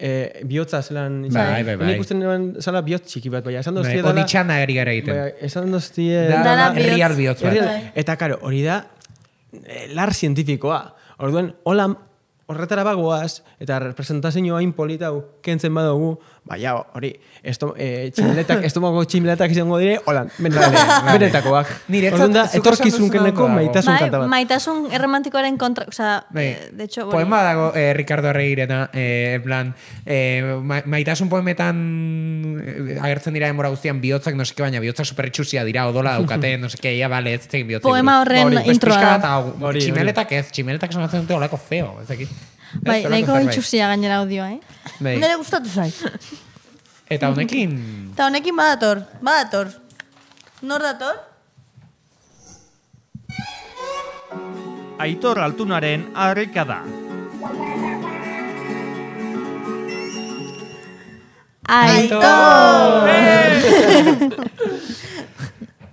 eh, bihotza zelan izan. Bai, bai, bai. Zala bihotxiki bat, bai, esan bai, doztia dala... Hori txana eri gara egiten. Bai, esan doztia dala... Herriar bihotz bat. Eta, karo, hori da, eh, lar zientifikoa. Hor duen, hola, horretara bagoaz, eta representazioa inpolitau, kentzen badugu Baia hori, esto, eh, tximletak, estomago tximletak izango dire, holan, benetakoak. Bai. Nire etzat, da, etorkizun keneko maitasun bai, kanta bat. Maitasun erromantikoaren kontra, o sea, bai. eh, de hecho, bori. Poema dago, eh, Ricardo Arregirena, eh, en plan, eh, maitasun poemetan eh, agertzen dira demora guztian bihotzak, no seke, baina bihotzak superritxusia dira, odola daukate, no seke, ia, bale, ez zekin bihotzak. Poema horren introa. Tximeletak ez, tximeletak esan dute feo, ez aquí. Bai, nahiko itxuzia gainera audioa, eh? Bai. Nere gustatu zai. Eta honekin... Eta honekin badator, badator. Nor dator? Aitor altunaren arreka da. Aitor!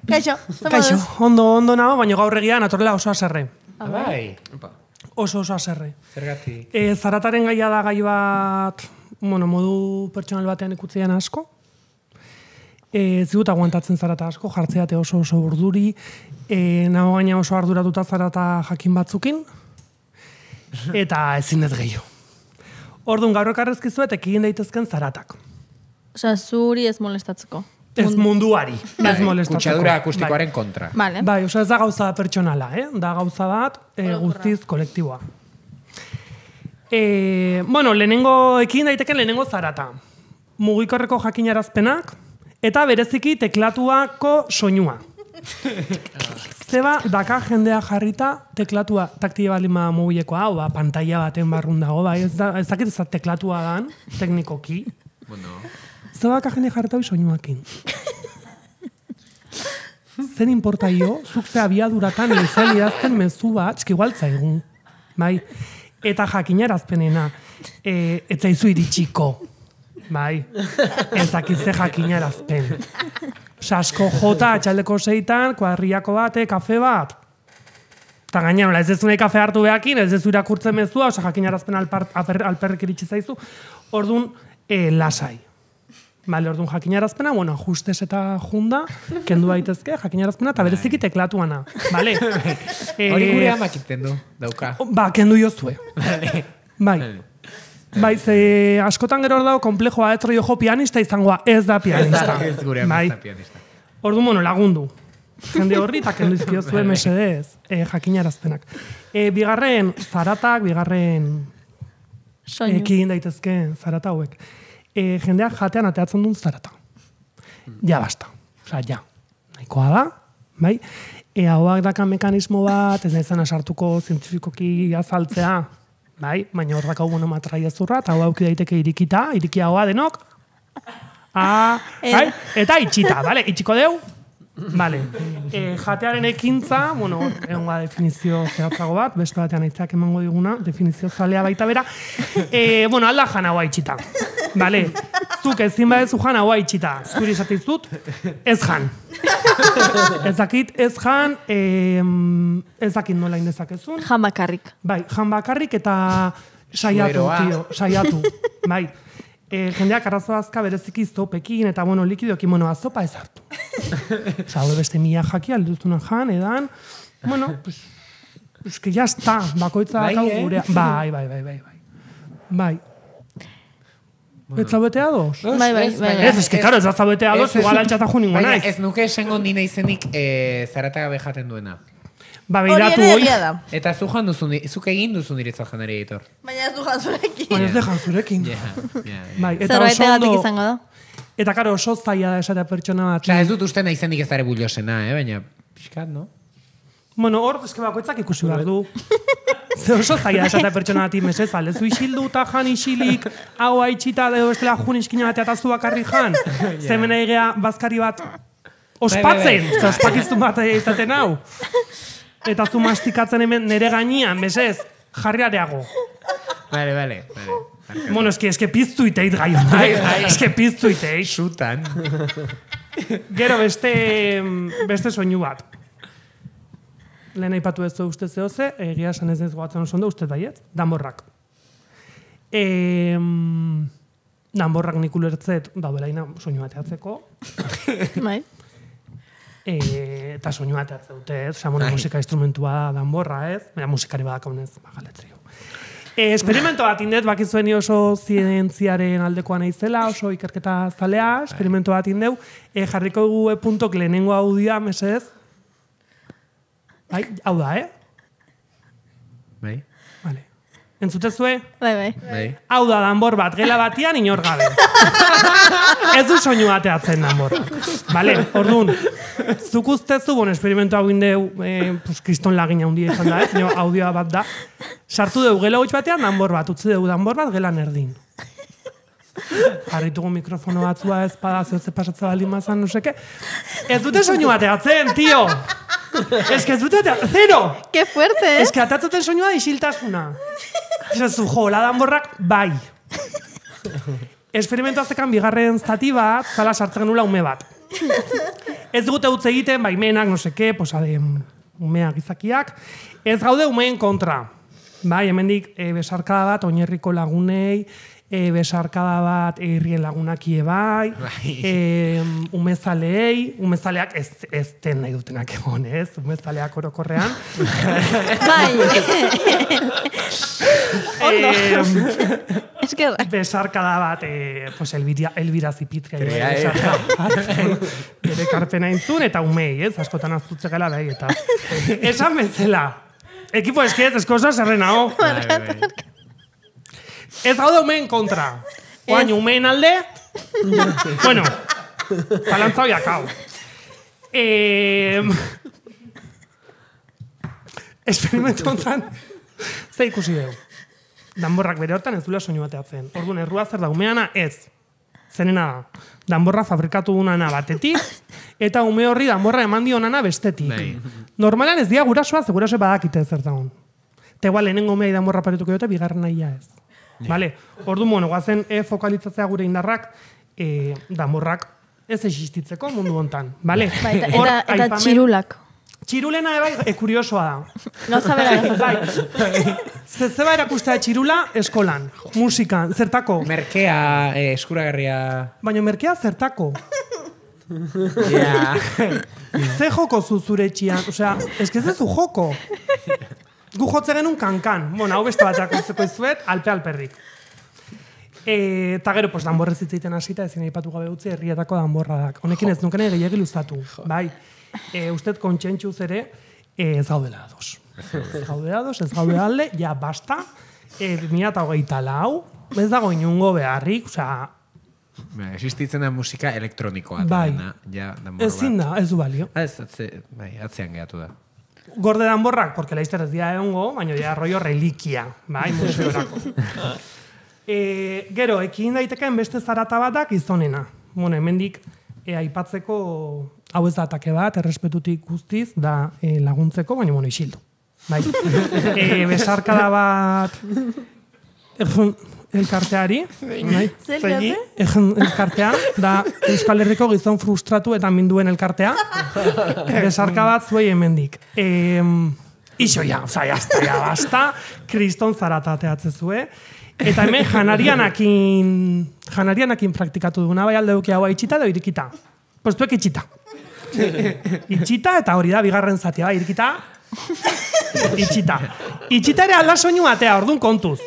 Kaixo, ondo, ondo nago, baina gaurregian atorla oso azerre. Abai oso oso aserre. Zergati? E, eh, zarataren gaia da gai bat, bueno, modu pertsonal batean ikutzean asko. E, eh, zigut aguantatzen zarata asko, jartzeate oso oso urduri. E, nago gaina oso arduratuta zarata jakin batzukin. Eta ezin ez gehiago. Orduan, gaur ekarrezkizu eta egin daitezken zaratak. Osa, zuri ez molestatzeko. Ez munduari, ez bai, molestatzeko. Kutsadura bai. akustikoaren bai. kontra. Vale. Bai, oso ez da gauza da pertsonala, eh? da gauza bat eh, guztiz kolektiboa. Eh, bueno, lehenengo, ekin daiteke lehenengo zarata. Mugikorreko jakinarazpenak, eta bereziki teklatuako soinua. Zeba, daka jendea jarrita teklatua taktile balima mugilekoa hau, ba, pantalla baten barrundago dago, bai, ez da, ez dakit ez da teklatua dan, teknikoki. Bueno zabak ajene jarretau soinuakin. Zen importa jo, zuk ze abiaduratan izan idazten mezu bat, txiki gualtza egun. Bai, eta jakinarazpenena, e, etzaizu iritsiko. Bai, ez dakitze jakinarazpen. Sasko jota atxaldeko seitan, kuadriako bate, kafe bat. Eta gainean, ez ez nahi kafe hartu behakin, ez ez irakurtzen mezua, oza jakinarazpen alper, alperrik iritsi zaizu. Orduan, e, lasai. Bale, orduan jakinarazpena, bueno, ajustes eta junda, kendu daitezke, jakinarazpena, eta bereziki teklatuana. Bale? Hori gure eh, du, dauka. Ba, kendu jozue. Bale. Bai. Bai, ze askotan gero dago komplejoa etro jo pianista izangoa, ez da pianista. Ez da, bai. pianista. Ordu, mono lagundu. Jende horri, eta kendu izkio mesedez, eh, jakinarazpenak. Eh, bigarren, zaratak, bigarren... Soinu. Ekin daitezke, zarata hauek e, jendeak jatean ateatzen duen zarata. Ja basta. Osa, ja. Nahikoa da, bai? E, hauak daka mekanismo bat, ez izan asartuko zientifikoki azaltzea, bai? Baina hor daka hubo nomatrai zurra, eta hauak daiteke irikita, irikia hoa denok, A, ah, eh. bai? Eta itxita, bale? Itxiko deu, Vale. E, jatearen ekintza, bueno, egon definizio zehatzago bat, beste batean aitzak emango diguna, definizio zalea baita bera. E, bueno, alda jana hoa itxita. Vale. Zuk ezin badezu jana hoa itxita. Zuri esatizut, ez jan. ez dakit, ez jan, ez dakit nola indezakezun. Jan bakarrik. Bai, jan bakarrik eta saiatu, tio, saiatu. Bai e, jendeak arrazo azka bereziki zopekin, eta bueno, likido kimonoa zopa ez hartu. Osa, beste mila jaki alduztunan jan, edan, bueno, pues, pues que jazta, bakoitza bai, eh? Bai, bai, bai, bai, bai. Bai. Ez zaubete ados? Bai, bai, bai. Ez, ez, karo, ez zaubete ados, igual altxata junin guanaiz. Ez nuke esango nina izenik eh, zarata gabe jaten duena. Ba, beidatu hori. Eta zu joan duzu, egin duzu niretza janari editor. Baina ez du zurekin. Baina ez du joan zurekin. Bai, izango da. Eta karo, oso zaila da esatea pertsona bat. ez dut uste nahi zendik ez dara bulosena, eh? baina pixkat, no? Bueno, hor, eske bakoetzak ikusi behar du. Ze oso zaila da esatea pertsona bat imez ez, alezu isildu eta jan isilik, hau haitxita, edo bestela jun iskina batea eta bakarri jan. Zemen egea, bazkari bat, bai, bai, ospatzen, Eta ospakiztun bat izaten hau. eta zu mastikatzen hemen nere gainean, besez, jarri areago. Bale, bale, Bueno, eske, piztu iteit gai bai, bai. Eske piztu iteit. Sutan. Gero beste, beste soinu bat. Lehen aipatu ez du uste zehose, egia esan ez ez guatzen oso ondo, uste daiet, danborrak. E, danborrak nik ulertzet, daudela ina soinu bat Bai e, eta soinua atatze dute, ez? musika instrumentua danborra, ez? Baina musikari badaka honez, ba, experimento eh, bat indet, bakizuen oso zientziaren aldekoa naizela, oso ikerketa zalea, experimento bat indeu, e, eh, jarriko gu e puntok lehenengo audioa, mesez? hau da, eh? Bai? Entzutezue? Bai, bai, bai. Hau da danbor bat, gela batian inor gabe. ez du soinu ateatzen danbor. Bale, orduan, zuk ustezu, bon, esperimentu hau gindeu, e, eh, pues, kriston lagina handi izan da, audioa bat da. Sartu dugu gela hoitz batean danbor bat, utzi dugu danbor bat gela nerdin. Jarritugu mikrofono batzua ez pada, zehote pasatza bali mazan, nuseke. Ez dute soinu ateatzen, tio! Tio! Ez que ez dute eta, zero! Qué fuerte, Es eh? Ez que soñua isiltasuna. Ez zu, jo, ladan borrak, bai. Experimentu aztekan bigarren zati bat, sartzen nula ume bat. Ez dute utze egiten, bai menak, no seke, posa de umea gizakiak. Ez gaude umeen kontra. Bai, hemendik e, besarkada bat, oinerriko lagunei, e, besarkada bat lagunaki lagunakie bai, bai, e, umezaleei, umezaleak ez, ez ten nahi dutenak egon, ez? Umezaleak orokorrean. bai. e, besarkada bat, e, pues, Elvira, Elvira Zipitria. Ea, ea. Bere karpena eta umei, ez? Askotan aztutze gela, bai, eta... Esan bezala, Equipo de esquiet, es cosa serrena, ¿o? Ez gaude umeen kontra. Oain, umeen alde? bueno, talantza hoi akau. Eh, honetan, ze ikusi dugu? Danborrak bere hortan ez duela soinu bateatzen. Orduan, errua zer da, umeana ez. Zenena, danborra fabrikatu unana batetik, eta ume horri danborra eman dio unana bestetik. Dei. Bai. Normalan ez dia gurasoa, ze gurasoa zer zertan. Tegua lehenengo umeai danborra paretuko dute, bigarren nahia ez. Yeah. Vale. Ordu bueno, e fokalitzatzea gure indarrak, e, damorrak ez existitzeko mundu hontan, vale? Bai, eta, txirulak. Txirulena ebai, e, kuriosoa da. No zabera. Bai. Zezeba erakustea txirula eskolan, musika, zertako. Merkea, eh, eskuragarria. Baina merkea zertako. Yeah. Ze joko zu zure Osea, joko. Gu jotzeren kankan. Bueno, hau beste bat jakotzeko izuet, alpe-alperrik. E, eta gero, pos, danborra zitzaiten hasita, ezin aipatu gabe utzi herrietako danborra Honekin ez nukene gehiagil luzatu. bai. E, usted kontsentxuz ere, e, ez gaudela ados. Ez gaudela ez gaudela alde, ja, basta. E, mira eta hogeita lau, ez dago inungo beharrik, osea... Ba, existitzen da musika elektronikoa. Bai. Da, ja, Ez Ezin da, ez du balio. Ah, ez, bai, atzean gehiatu da gorde dan borrak, porque la izter ez dira egongo, baina ja rollo reliquia, bai, museorako. e, gero, ekin daitekeen beste zarata batak izonena. Bueno, hemendik e, aipatzeko hau ez da bat, errespetutik guztiz, da e, laguntzeko, baina bueno, isildu. Bai. e, besarkada bat... elkarteari. Zergi? Egen elkartea, da Euskal Herriko gizon frustratu eta minduen elkartea. Besarka bat zuei hemendik. E, iso ja, oza, jazta, ya, basta. Kriston zarata ateatzezue. Eta hemen janarianakin, janarianakin praktikatu duguna, bai alde duke haua bai, itxita da irikita. Postuek itxita. Itxita eta hori da, bigarren zatia, bai, irikita, itxita. Itxita ere ala soinu orduan kontuz.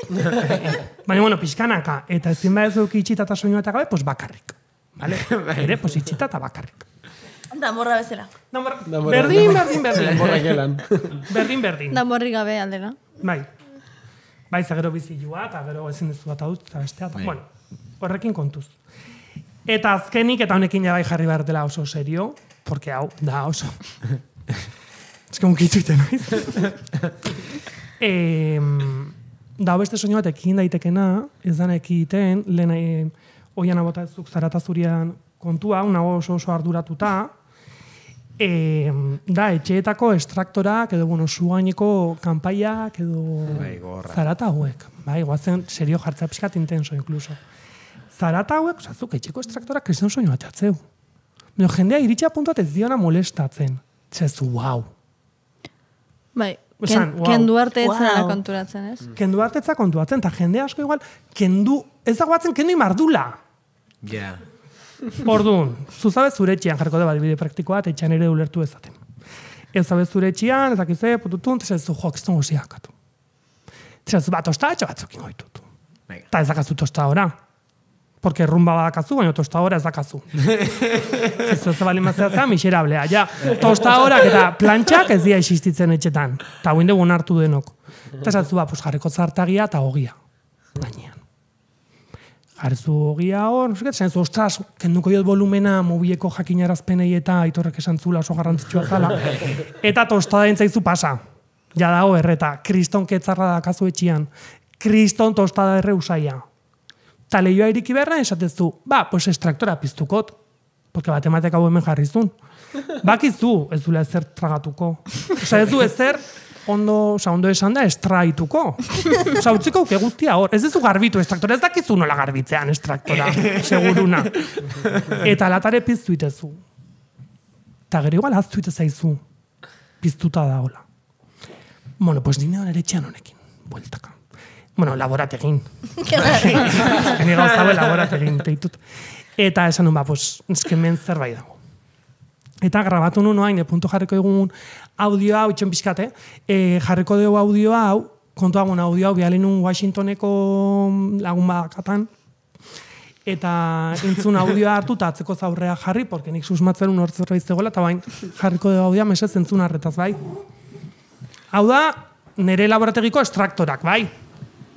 Baina, bueno, pixkanaka. Eta ezin bat ez itxita eta gabe, pues bakarrik. Vale? Bai. Ere, pues itxita eta bakarrik. Da morra bezala. Da morra. Da Berdin, berdin, berdin, berdin. Berdin, berdin. Da morri gabe aldera. Bai. Bai, zagero bizilua eta gero ezin duzu bat adut, eta bestea. Bai. Bueno, horrekin kontuz. Eta azkenik, eta honekin jabai jarri behar dela oso serio, porque hau, da oso. Ez kemun kitu iten. e, da beste soinu bat ekin daitekena, ez dana ekiten, lehen e, oian abotazuk zaratazurian kontua, unago oso oso arduratuta, e, da, etxeetako estraktora, edo, bueno, suaineko kanpaiak, edo bai, zarata hauek. Bai, guazen, serio jartza pixkat intenso, inkluso. Zarata hauek, zazuk, etxeko estraktora, kristen soinu bat jatzeu. Bino, jendea iritsa puntuat ez diona molestatzen. Zez, wau. Wow. Bai, Ken, wow. kendu arte ez wow. konturatzen, ez? Mm. Kendu arte ez konturatzen, eta jende asko igual, kendu, ez dago batzen, kendu imardula. Ja. Yeah. Orduan, zuzabe zure jarko deba dibide praktikoa, eta etxan ere ulertu ezaten. Ez zabe zure etxian, ez dakize, pututun, ez zu joak zton osiak atu. Ez bat tosta, batzuk ingoitutu. Ta ez dakaz tosta ora. Porque rumba badakazu, baina tosta ez dakazu. Zizu ze bali mazatza, miserablea. Ja, tosta horak eta plantxak ez dira existitzen etxetan. Ta guen dugu hartu denok. Eta zatzu ba, pues, jarriko zartagia eta hogia. Gainean. Jarrizu hogia hor, nuzik, ostras, kenduko diot volumena mobileko jakinarazpenei eta aitorrek esan zula oso garrantzitsua zala. Eta tosta da pasa. Ja dago erreta, kriston ketzarra dakazu etxian. Kriston tosta da erre usaia. Ta lehioa iriki beharra, esatezu, ba, pues estraktora piztukot. Porque bat ematek hau hemen jarrizun. Bakizu, ez zula ezer tragatuko. Osa ez du ezer, ondo, ondo esan da, estraituko. Osa, utziko uke guztia hor. Ez duzu garbitu estraktora, ez dakizu nola garbitzean estraktora, seguruna. Eta latare piztu itezu. Eta gero igual haztu zaizu piztuta da hola. Bueno, pues dine hori etxean honekin, Bueltaka bueno, laborat egin. Ni gauzabe laborat egin, teitut. Eta esan nun, ba, pues, eskenmen zerbait dago. Eta grabatu nun oain, eh, puntu jarriko egun audio hau, itxen pizkate, eh? eh, jarriko dugu audio hau, kontua, bueno, audio hau, bialen Washingtoneko mm, lagun bakatan eta entzun audioa hartu eta atzeko zaurrea jarri, porque nik susmatzen un iztegoela, eta bain jarriko dugu audioa, mesez entzun arretaz, bai. Hau da, nere laborategiko estraktorak, Bai.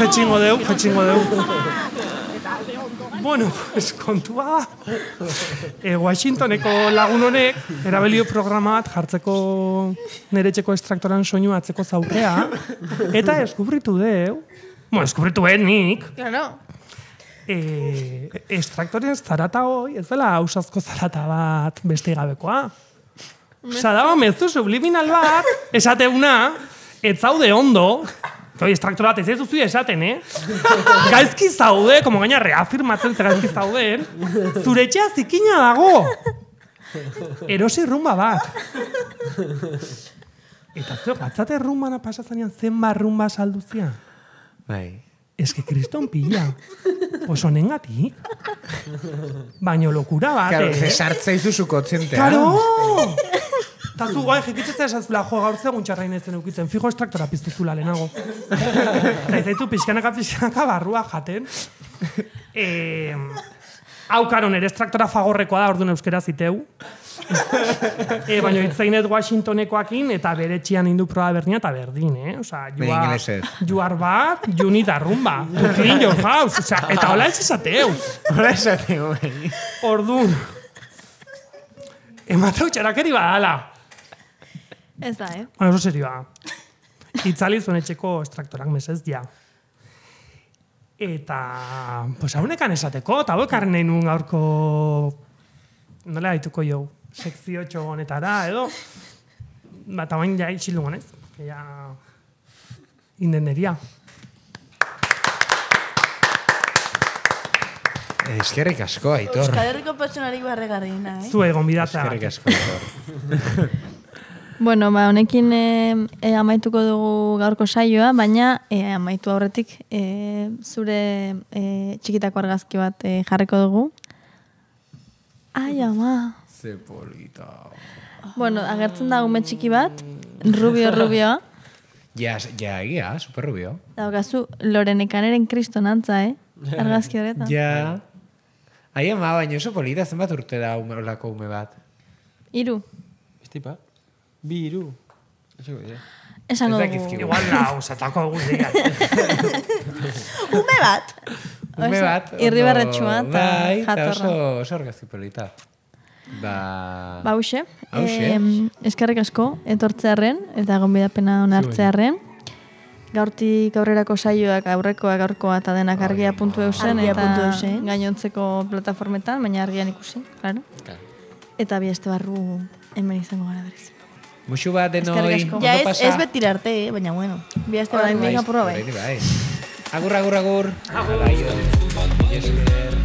Jetsingo deu, jetsingo deu. Bueno, pues, kontua. E, Washingtoneko lagun honek, erabelio programat jartzeko nere txeko estraktoran soinu atzeko zaukea. Eta eskubritu deu. Bueno, eskubritu behen nik. Ja, E, eh, estraktoren zarata hoi, ez dela hausazko zarata bat beste gabekoa. Osa, dago, mezu subliminal bat, esateguna ez etzaude ondo, Zoi, estraktor bat, ez ez duzu esaten, eh? gaizki zaude, como gaina reafirmatzen zer gaizki zaude, eh? Zure zikina dago! Erosi rumba bat. Eta zeo, batzate rumbana zen zenba rumba salduzia? Bai. Ez que kriston pila. Pues honen gati. Baina lokura bat, eh? Claro, zesartza Claro! Eta zu, guai, bai. jikitzetzen esan zula, jo, gaur zegoen txarrain ezten eukitzen, fijo estraktora piztu zula lehenago. Eta izaitu, pixkanaka, pixkanaka, barrua jaten. Hau, karon, ere estraktora fagorrekoa da, orduan euskera ziteu. E, Baina, itzainet Washingtonekoakin, eta bere txian indu proa berdina, eta berdin, eh? Osa, juar bat, juni da rumba. Kukin jo, jauz, osa, eta hola ez esateu. Hola esateu, bai. Orduan... txarakeri badala. Ez da, eh? Bueno, eso serio, Itzali zuen etxeko estraktorak mesez, ja. Eta, pues, haunekan esateko, eta hau ekarren nahi nuen gaurko... Nola haituko jo, sekzio txogonetara, edo... Bat hauen ja itxilu gonez, que ja... Indenderia. Eskerrik asko, Aitor. Euskaderriko patxonarik barregarri nahi. Zuegon bidatza. Eskerrik asko, Aitor. Bueno, ba, honekin e, amaituko dugu gaurko saioa, baina e, amaitu aurretik e, zure e, txikitako argazki bat e, jarriko dugu. Ai, ama. Ze polita. Bueno, agertzen da ume txiki bat, rubio, rubio. Ja, ja, egia, super rubio. Da, gazu, lorenekaneren kriston antza, eh? Argazki horretan. Ja. Ai, ama, baina oso polita, zenbat urte da ume, bat. Iru. Estipa bi iru. Esango dugu. Igual la usatako dira. Ume bat. Ume bat. Irri barretxua eta bai, jatorra. Oso, oso argazki polita. Ba... Ba, hause. Hause. Eh, asko, etortzearen, eta gombidapena onartzearen. Gaurtik gaurrerako saioak, aurrekoa, gaurkoa, eta denak argia puntu eusen, argia eta puntu eusen. gainontzeko plataformetan, baina argian ikusi, claro. Eta bi barru hemen gara berezik. Muxu bat denoi. Ja, ez, ez bet tirarte, eh? baina bueno. Bia este badain, venga, bai. Agur, agur. Agur. Agur.